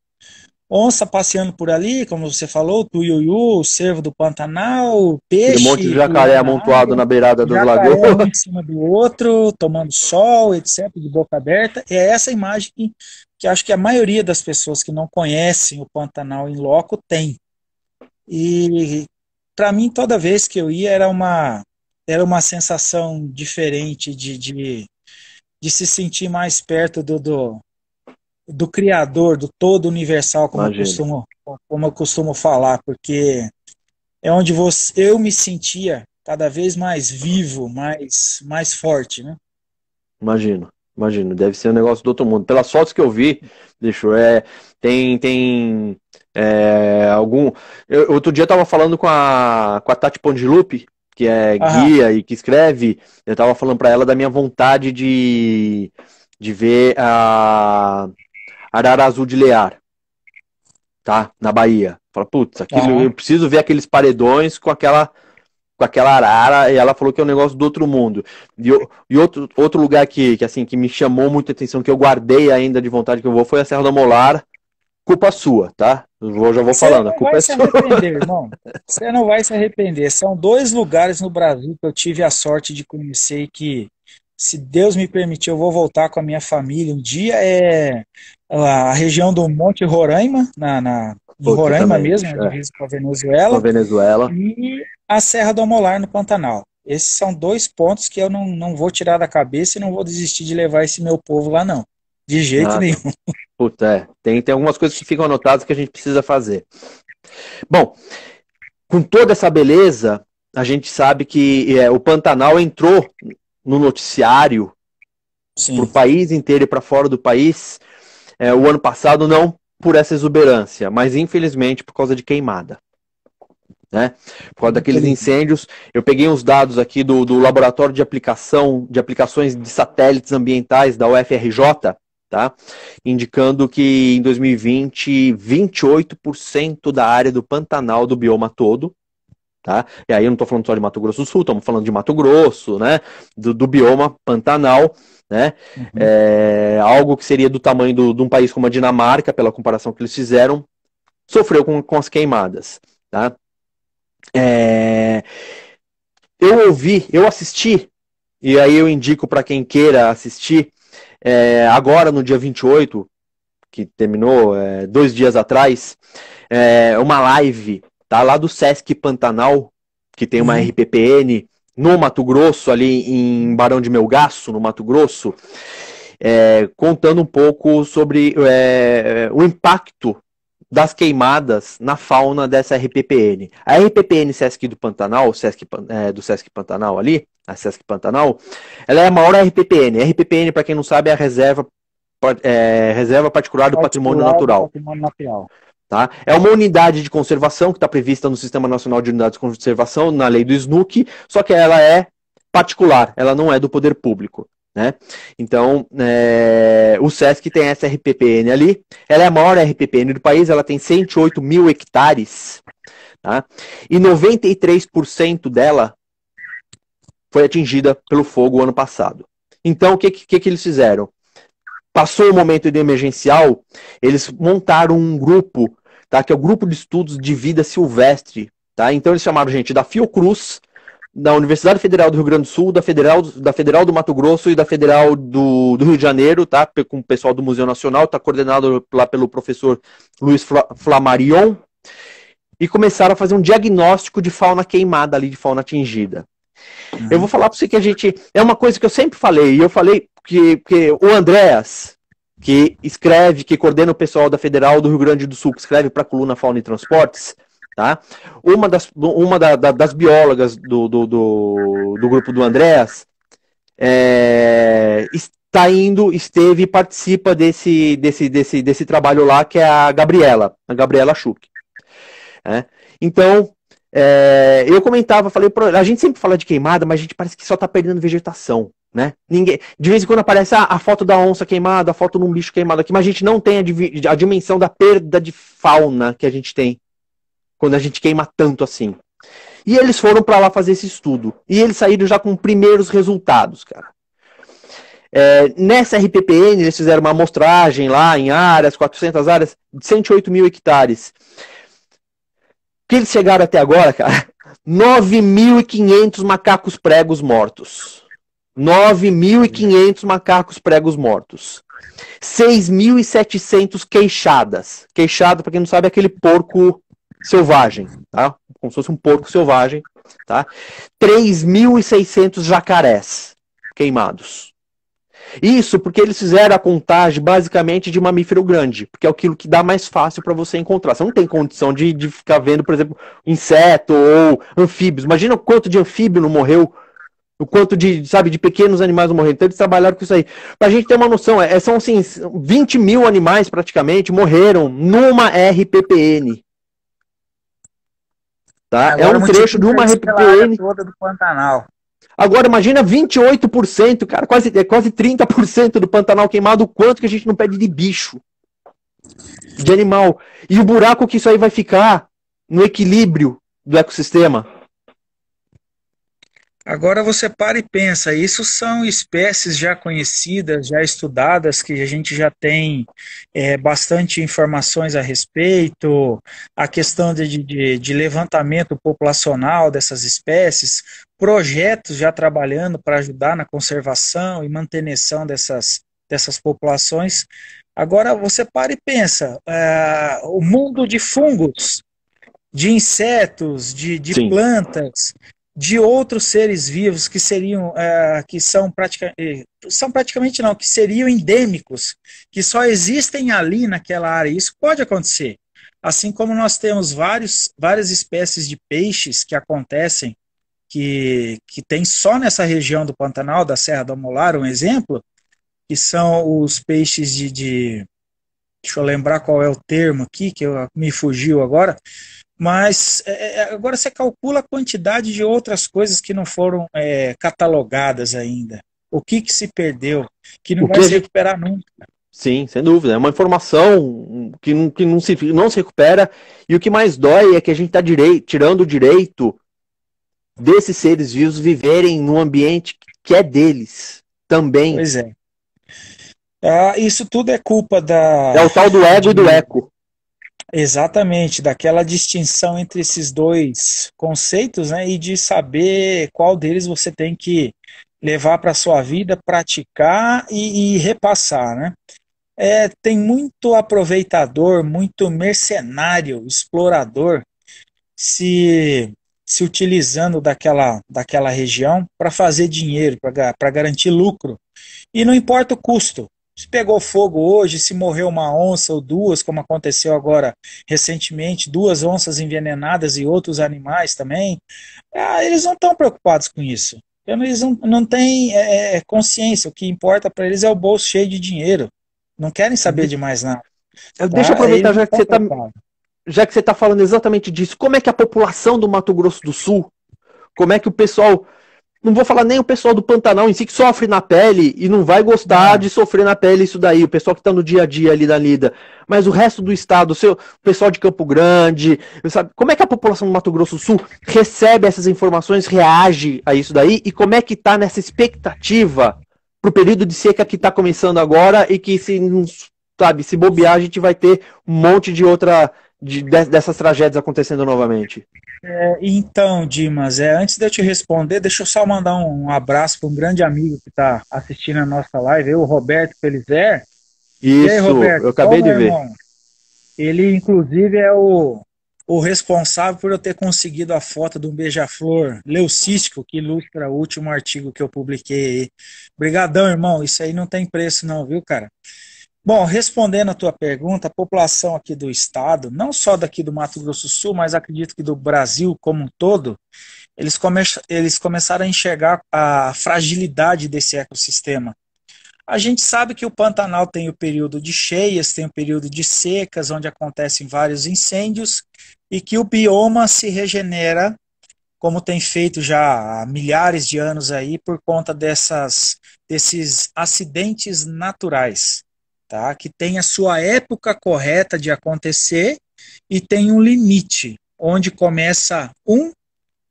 onça passeando por ali, como você falou, tuiuiu, cervo do Pantanal, peixe. um monte de jacaré amontoado na beirada do lago. Um em cima do outro, tomando sol, etc., de boca aberta. É essa imagem que, que acho que a maioria das pessoas que não conhecem o Pantanal em loco tem. E para mim, toda vez que eu ia, era uma, era uma sensação diferente de, de, de se sentir mais perto do, do do Criador, do todo universal, como eu, costumo, como eu costumo falar, porque é onde você, eu me sentia cada vez mais vivo, mais, mais forte, né? Imagino, imagino. Deve ser um negócio do outro mundo. Pelas fotos que eu vi, deixa eu, é, tem, tem é, algum... Eu, outro dia eu tava falando com a, com a Tati Pondilupi, que é Aham. guia e que escreve, eu tava falando para ela da minha vontade de, de ver a... Arara Azul de Lear, tá? Na Bahia. Fala, putz, uhum. eu preciso ver aqueles paredões com aquela com aquela arara, e ela falou que é um negócio do outro mundo. E, e outro, outro lugar que, que, assim, que me chamou muita atenção, que eu guardei ainda de vontade que eu vou, foi a Serra da Molar, culpa sua, tá? Eu já vou Você falando, a culpa é sua. Você não vai se arrepender, irmão. Você não vai se arrepender. São dois lugares no Brasil que eu tive a sorte de conhecer e que se Deus me permitir, eu vou voltar com a minha família. Um dia é, é a região do Monte Roraima, na, na em Roraima também, mesmo, é. com a Venezuela. Com a Venezuela. E a Serra do Amolar, no Pantanal. Esses são dois pontos que eu não, não vou tirar da cabeça e não vou desistir de levar esse meu povo lá, não. De jeito nenhum. Puta, é. Tem, tem algumas coisas que ficam anotadas que a gente precisa fazer. Bom, com toda essa beleza, a gente sabe que é, o Pantanal entrou no noticiário para o país inteiro e para fora do país. É, o ano passado não por essa exuberância, mas infelizmente por causa de queimada. Né? Por causa daqueles incêndios, eu peguei uns dados aqui do, do laboratório de aplicação de aplicações de satélites ambientais da UFRJ, tá? Indicando que em 2020 28% da área do Pantanal do bioma todo Tá? E aí eu não estou falando só de Mato Grosso do Sul, estamos falando de Mato Grosso, né? Do, do bioma Pantanal, né? Uhum. É, algo que seria do tamanho do, de um país como a Dinamarca, pela comparação que eles fizeram, sofreu com, com as queimadas, tá? É, eu ouvi, eu assisti, e aí eu indico para quem queira assistir, é, agora no dia 28, que terminou é, dois dias atrás, é, uma live tá lá do Sesc Pantanal, que tem uma uhum. RPPN no Mato Grosso, ali em Barão de Melgaço, no Mato Grosso, é, contando um pouco sobre é, o impacto das queimadas na fauna dessa RPPN. A RPPN Sesc do Pantanal, Sesc, é, do Sesc Pantanal ali, a Sesc Pantanal, ela é a maior RPPN. RPPN, para quem não sabe, é a reserva, é, reserva particular do patrimônio natural. Patrimônio natural. Tá? É uma unidade de conservação que está prevista no Sistema Nacional de Unidades de Conservação, na lei do SNUC, só que ela é particular, ela não é do poder público. Né? Então, é... o SESC tem essa RPPN ali, ela é a maior RPPN do país, ela tem 108 mil hectares, tá? e 93% dela foi atingida pelo fogo ano passado. Então, o que, que, que eles fizeram? passou o momento de emergencial, eles montaram um grupo, tá? Que é o grupo de estudos de vida silvestre, tá? Então eles chamaram gente da Fiocruz, da Universidade Federal do Rio Grande do Sul, da Federal, da Federal do Mato Grosso e da Federal do, do Rio de Janeiro, tá? Com o pessoal do Museu Nacional, está coordenado lá pelo professor Luiz Fla, Flamarion. E começaram a fazer um diagnóstico de fauna queimada ali, de fauna atingida. Uhum. Eu vou falar para você que a gente. É uma coisa que eu sempre falei, e eu falei que, que o Andréas, que escreve, que coordena o pessoal da Federal do Rio Grande do Sul, que escreve para a coluna Fauna e Transportes, tá? Uma das, uma da, da, das biólogas do, do, do, do, grupo do Andréas é, está indo, esteve e participa desse, desse, desse, desse trabalho lá, que é a Gabriela, a Gabriela Schuch. É? Né? Então, é, eu comentava, falei, a gente sempre fala de queimada, mas a gente parece que só está perdendo vegetação. Né? Ninguém... De vez em quando aparece a, ah, a foto da onça queimada, a foto de um bicho queimado aqui, mas a gente não tem a, a dimensão da perda de fauna que a gente tem quando a gente queima tanto assim. E eles foram para lá fazer esse estudo. E eles saíram já com primeiros resultados, cara. É, nessa RPPN, eles fizeram uma amostragem lá em áreas, 400 áreas, de 108 mil hectares. Que eles chegaram até agora, cara? 9.500 macacos pregos mortos. 9.500 macacos pregos mortos. 6.700 queixadas. Queixada, para quem não sabe, é aquele porco selvagem, tá? Como se fosse um porco selvagem, tá? 3.600 jacarés queimados. Isso porque eles fizeram a contagem basicamente de mamífero grande, porque é aquilo que dá mais fácil para você encontrar. Você não tem condição de, de ficar vendo, por exemplo, inseto ou anfíbios. Imagina o quanto de anfíbio não morreu o quanto de, sabe, de pequenos animais morrendo. Então eles trabalharam com isso aí. Pra gente ter uma noção, é, é são assim, 20 mil animais praticamente morreram numa RPPN. Tá? é um trecho de uma RPPN. do Pantanal. Agora imagina 28%, cara, quase, é quase 30% do Pantanal queimado, o quanto que a gente não pede de bicho. De animal. E o buraco que isso aí vai ficar no equilíbrio do ecossistema. Agora você para e pensa, isso são espécies já conhecidas, já estudadas, que a gente já tem é, bastante informações a respeito, a questão de, de, de levantamento populacional dessas espécies, projetos já trabalhando para ajudar na conservação e manutenção dessas, dessas populações. Agora você para e pensa, é, o mundo de fungos, de insetos, de, de plantas, de outros seres vivos que seriam, é, que são praticamente, são praticamente não, que seriam endêmicos, que só existem ali naquela área. Isso pode acontecer. Assim como nós temos vários, várias espécies de peixes que acontecem, que, que tem só nessa região do Pantanal, da Serra do Molar, um exemplo, que são os peixes de, de deixa eu lembrar qual é o termo aqui, que eu, me fugiu agora, mas é, é, é, agora você calcula a quantidade de outras coisas que não foram é, catalogadas ainda. O que, que se perdeu, que não o vai que... se recuperar nunca. Sim, sem dúvida. É uma informação que, não, que não, se, não se recupera. E o que mais dói é que a gente está tirando o direito desses seres vivos viverem num ambiente que é deles também. Pois é. Ah, isso tudo é culpa da. É o tal do ego e do eco. Exatamente, daquela distinção entre esses dois conceitos, né? E de saber qual deles você tem que levar para a sua vida, praticar e, e repassar, né? É, tem muito aproveitador, muito mercenário, explorador, se se utilizando daquela, daquela região para fazer dinheiro, para garantir lucro. E não importa o custo, se pegou fogo hoje, se morreu uma onça ou duas, como aconteceu agora recentemente, duas onças envenenadas e outros animais também, ah, eles não estão preocupados com isso. Eles não, não têm é, é, é consciência. O que importa para eles é o bolso cheio de dinheiro. Não querem saber de mais nada. É, tá? Deixa eu aproveitar, já que, tá, já que você está falando exatamente disso, como é que a população do Mato Grosso do Sul, como é que o pessoal não vou falar nem o pessoal do Pantanal em si que sofre na pele e não vai gostar de sofrer na pele isso daí, o pessoal que está no dia a dia ali da lida, mas o resto do estado, o seu o pessoal de Campo Grande, sabe, como é que a população do Mato Grosso do Sul recebe essas informações, reage a isso daí e como é que está nessa expectativa pro período de seca que está começando agora e que se sabe, se bobear a gente vai ter um monte de outra de, dessas tragédias acontecendo novamente? É, então, Dimas, é, antes de eu te responder, deixa eu só mandar um abraço para um grande amigo que está assistindo a nossa live, eu, o Roberto Felizer. Isso, aí, Roberto, eu acabei de é, ver. Ele, inclusive, é o, o responsável por eu ter conseguido a foto de um beija-flor leucístico que ilustra o último artigo que eu publiquei aí. Obrigadão, irmão. Isso aí não tem preço não, viu, cara? Bom, respondendo a tua pergunta, a população aqui do estado, não só daqui do Mato Grosso do Sul, mas acredito que do Brasil como um todo, eles, come eles começaram a enxergar a fragilidade desse ecossistema. A gente sabe que o Pantanal tem o período de cheias, tem o período de secas, onde acontecem vários incêndios, e que o bioma se regenera, como tem feito já há milhares de anos aí, por conta dessas, desses acidentes naturais tá? que tem a sua época correta de acontecer e tem um limite, onde começa um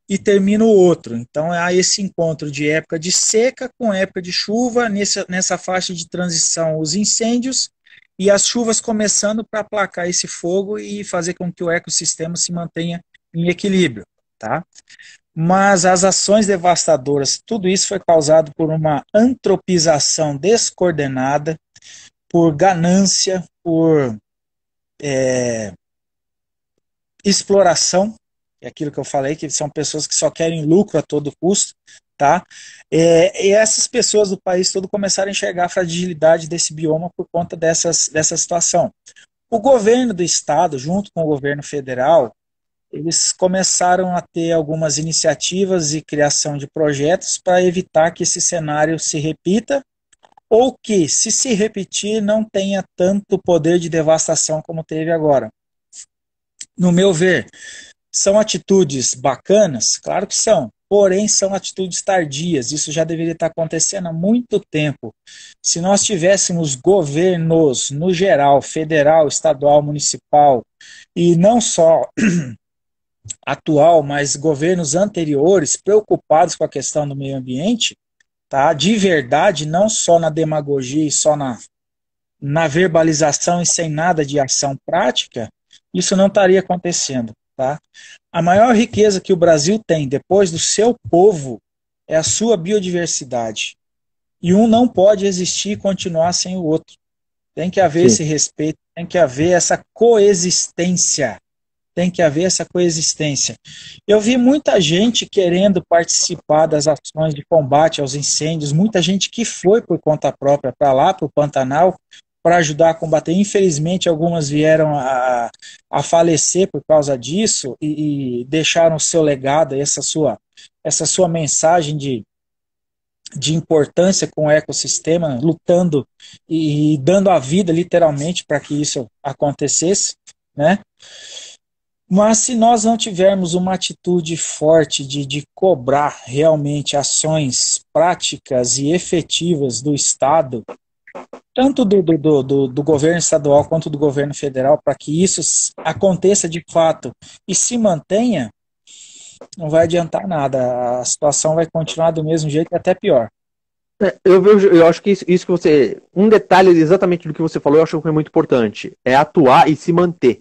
e termina o outro. Então há esse encontro de época de seca com época de chuva, nessa, nessa faixa de transição os incêndios e as chuvas começando para aplacar esse fogo e fazer com que o ecossistema se mantenha em equilíbrio. Tá? Mas as ações devastadoras, tudo isso foi causado por uma antropização descoordenada, por ganância, por é, exploração, é aquilo que eu falei, que são pessoas que só querem lucro a todo custo, tá? É, e essas pessoas do país todo começaram a enxergar a fragilidade desse bioma por conta dessas, dessa situação. O governo do estado, junto com o governo federal, eles começaram a ter algumas iniciativas e criação de projetos para evitar que esse cenário se repita ou que, se se repetir, não tenha tanto poder de devastação como teve agora. No meu ver, são atitudes bacanas? Claro que são, porém são atitudes tardias. Isso já deveria estar acontecendo há muito tempo. Se nós tivéssemos governos, no geral, federal, estadual, municipal, e não só atual, mas governos anteriores preocupados com a questão do meio ambiente, tá? De verdade, não só na demagogia e só na, na verbalização e sem nada de ação prática, isso não estaria acontecendo, tá? A maior riqueza que o Brasil tem depois do seu povo é a sua biodiversidade. E um não pode existir e continuar sem o outro. Tem que haver Sim. esse respeito, tem que haver essa coexistência tem que haver essa coexistência. Eu vi muita gente querendo participar das ações de combate aos incêndios, muita gente que foi por conta própria para lá, para o Pantanal, para ajudar a combater. Infelizmente, algumas vieram a, a falecer por causa disso e, e deixaram o seu legado, essa sua, essa sua mensagem de, de importância com o ecossistema, lutando e, e dando a vida, literalmente, para que isso acontecesse, né? Mas se nós não tivermos uma atitude forte de, de cobrar realmente ações práticas e efetivas do Estado, tanto do, do, do, do governo estadual quanto do governo federal, para que isso aconteça de fato e se mantenha, não vai adiantar nada. A situação vai continuar do mesmo jeito e até pior. É, eu, vejo, eu acho que isso, isso, que você. Um detalhe exatamente do que você falou, eu acho que é muito importante. É atuar e se manter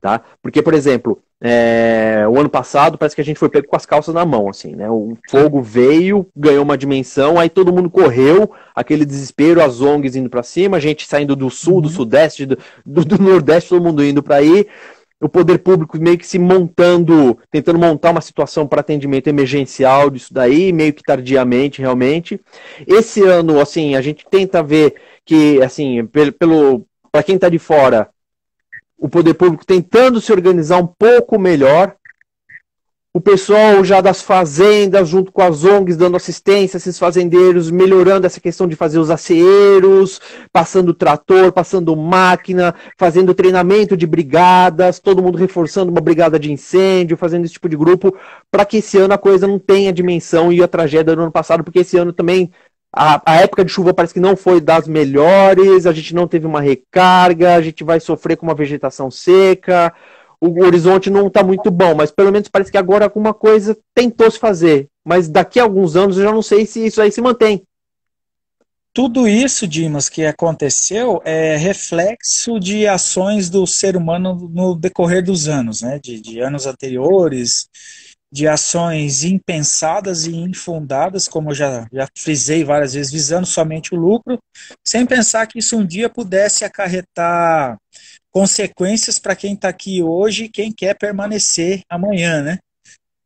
tá? Porque, por exemplo, é, o ano passado parece que a gente foi pego com as calças na mão, assim, né? O fogo veio, ganhou uma dimensão, aí todo mundo correu, aquele desespero, as ONGs indo para cima, a gente saindo do sul, do uhum. sudeste, do, do, do nordeste, todo mundo indo para aí, o poder público meio que se montando, tentando montar uma situação para atendimento emergencial disso daí, meio que tardiamente, realmente. Esse ano, assim, a gente tenta ver que, assim, pelo para quem está de fora, o poder público tentando se organizar um pouco melhor, o pessoal já das fazendas, junto com as ONGs, dando assistência a esses fazendeiros, melhorando essa questão de fazer os aceiros, passando trator, passando máquina, fazendo treinamento de brigadas, todo mundo reforçando uma brigada de incêndio, fazendo esse tipo de grupo, para que esse ano a coisa não tenha dimensão e a tragédia do ano passado, porque esse ano também a, a, época de chuva parece que não foi das melhores, a gente não teve uma recarga, a gente vai sofrer com uma vegetação seca, o horizonte não está muito bom, mas pelo menos parece que agora alguma coisa tentou se fazer. Mas daqui a alguns anos eu já não sei se isso aí se mantém. Tudo isso, Dimas, que aconteceu é reflexo de ações do ser humano no decorrer dos anos, né? de, de anos anteriores de ações impensadas e infundadas, como eu já, já frisei várias vezes, visando somente o lucro, sem pensar que isso um dia pudesse acarretar consequências para quem está aqui hoje e quem quer permanecer amanhã, né?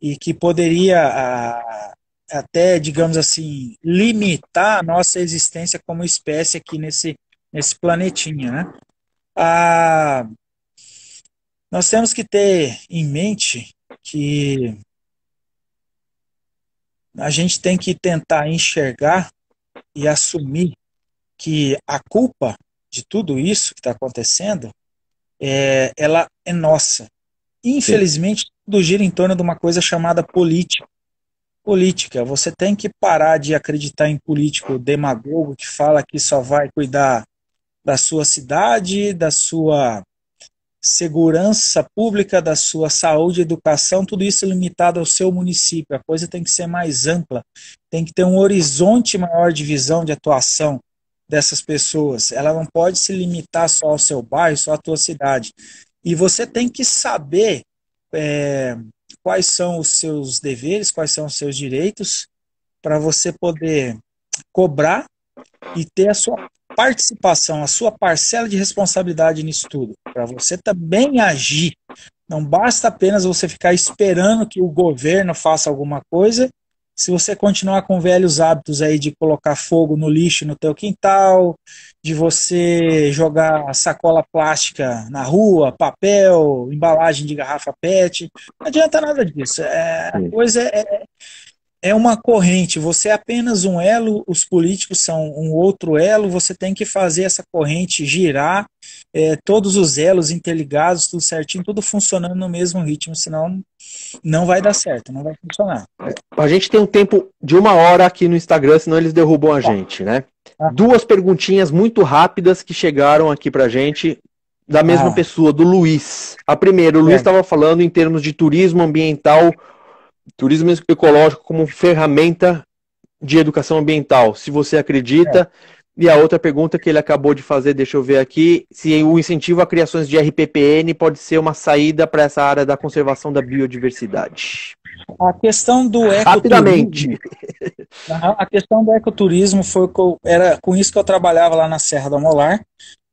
E que poderia a, até, digamos assim, limitar a nossa existência como espécie aqui nesse, nesse planetinha, né? A, nós temos que ter em mente que a gente tem que tentar enxergar e assumir que a culpa de tudo isso que está acontecendo, é, ela é nossa. Infelizmente, Sim. tudo gira em torno de uma coisa chamada política. Política, você tem que parar de acreditar em político demagogo que fala que só vai cuidar da sua cidade, da sua segurança pública, da sua saúde, educação, tudo isso limitado ao seu município. A coisa tem que ser mais ampla, tem que ter um horizonte maior de visão de atuação dessas pessoas. Ela não pode se limitar só ao seu bairro, só à tua cidade. E você tem que saber é, quais são os seus deveres, quais são os seus direitos, para você poder cobrar e ter a sua participação, a sua parcela de responsabilidade nisso tudo, para você também agir. Não basta apenas você ficar esperando que o governo faça alguma coisa. Se você continuar com velhos hábitos aí de colocar fogo no lixo no teu quintal, de você jogar sacola plástica na rua, papel, embalagem de garrafa PET, não adianta nada disso. É, a coisa é, é é uma corrente, você é apenas um elo, os políticos são um outro elo, você tem que fazer essa corrente girar, é, todos os elos interligados, tudo certinho, tudo funcionando no mesmo ritmo, senão não vai dar certo, não vai funcionar. A gente tem um tempo de uma hora aqui no Instagram, senão eles derrubam a tá. gente, né? Tá. Duas perguntinhas muito rápidas que chegaram aqui pra gente, da mesma ah. pessoa, do Luiz. A primeira, o Luiz estava é. falando em termos de turismo ambiental turismo ecológico como ferramenta de educação ambiental, se você acredita. É. E a outra pergunta que ele acabou de fazer, deixa eu ver aqui, se o incentivo a criações de RPPN pode ser uma saída para essa área da conservação da biodiversidade. A questão do ecoturismo. Rapidamente. A questão do ecoturismo foi era com isso que eu trabalhava lá na Serra do Molar.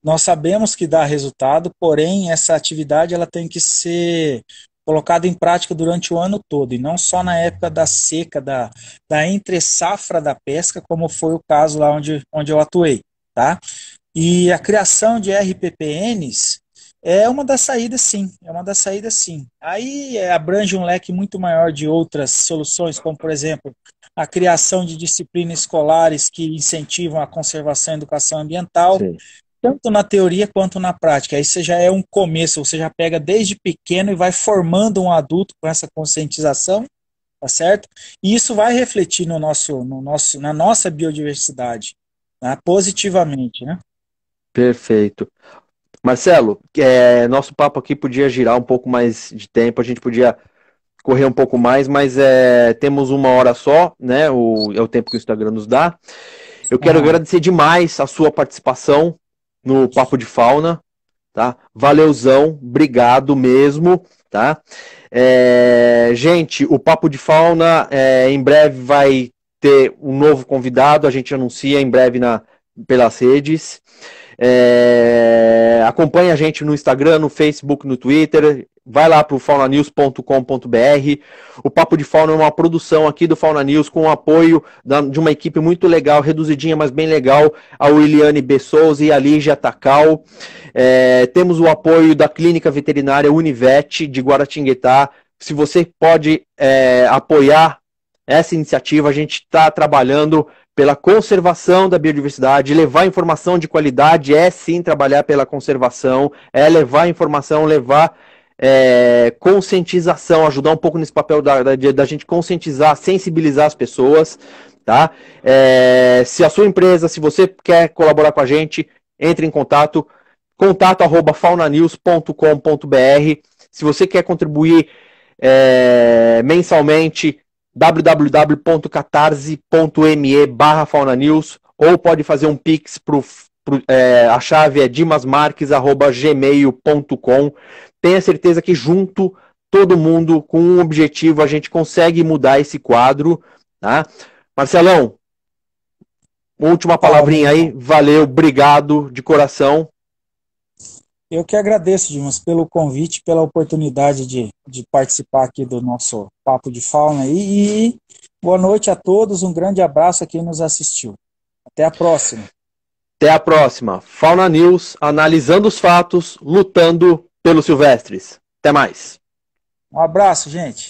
Nós sabemos que dá resultado, porém essa atividade ela tem que ser colocado em prática durante o ano todo, e não só na época da seca, da, da entre-safra da pesca, como foi o caso lá onde, onde eu atuei. Tá? E a criação de RPPNs é uma das saídas, sim. É uma das saídas, sim. Aí é, abrange um leque muito maior de outras soluções, como, por exemplo, a criação de disciplinas escolares que incentivam a conservação e educação ambiental, sim tanto na teoria quanto na prática. Aí você já é um começo, você já pega desde pequeno e vai formando um adulto com essa conscientização, tá certo? E isso vai refletir no nosso, no nosso, na nossa biodiversidade, né? positivamente, né? Perfeito. Marcelo, é, nosso papo aqui podia girar um pouco mais de tempo, a gente podia correr um pouco mais, mas é, temos uma hora só, né? O, é o tempo que o Instagram nos dá. Eu quero ah. agradecer demais a sua participação, no Papo de Fauna, tá? Valeuzão, obrigado mesmo, tá? É, gente, o Papo de Fauna é, em breve vai ter um novo convidado, a gente anuncia em breve na, pelas redes. É, acompanhe a gente no Instagram, no Facebook, no Twitter. Vai lá para o faunanews.com.br. O Papo de Fauna é uma produção aqui do Fauna News com o apoio da, de uma equipe muito legal, reduzidinha, mas bem legal, a Williane B. e a Lígia Tacal. É, temos o apoio da Clínica Veterinária Univet de Guaratinguetá. Se você pode é, apoiar essa iniciativa, a gente está trabalhando pela conservação da biodiversidade, levar informação de qualidade é sim trabalhar pela conservação, é levar informação, levar é, conscientização, ajudar um pouco nesse papel da, da, da gente conscientizar, sensibilizar as pessoas, tá? É, se a sua empresa, se você quer colaborar com a gente, entre em contato, contato arroba faunanews.com.br. Se você quer contribuir é, mensalmente, www.catarse.me barra news ou pode fazer um pix para pro é, a chave é dimasmarques.gmail.com tenha certeza que junto todo mundo com um objetivo a gente consegue mudar esse quadro tá? Marcelão última palavrinha aí valeu, obrigado de coração eu que agradeço, Dimas, pelo convite, pela oportunidade de, de participar aqui do nosso Papo de Fauna. E, e boa noite a todos, um grande abraço a quem nos assistiu. Até a próxima. Até a próxima. Fauna News, analisando os fatos, lutando pelos silvestres. Até mais. Um abraço, gente.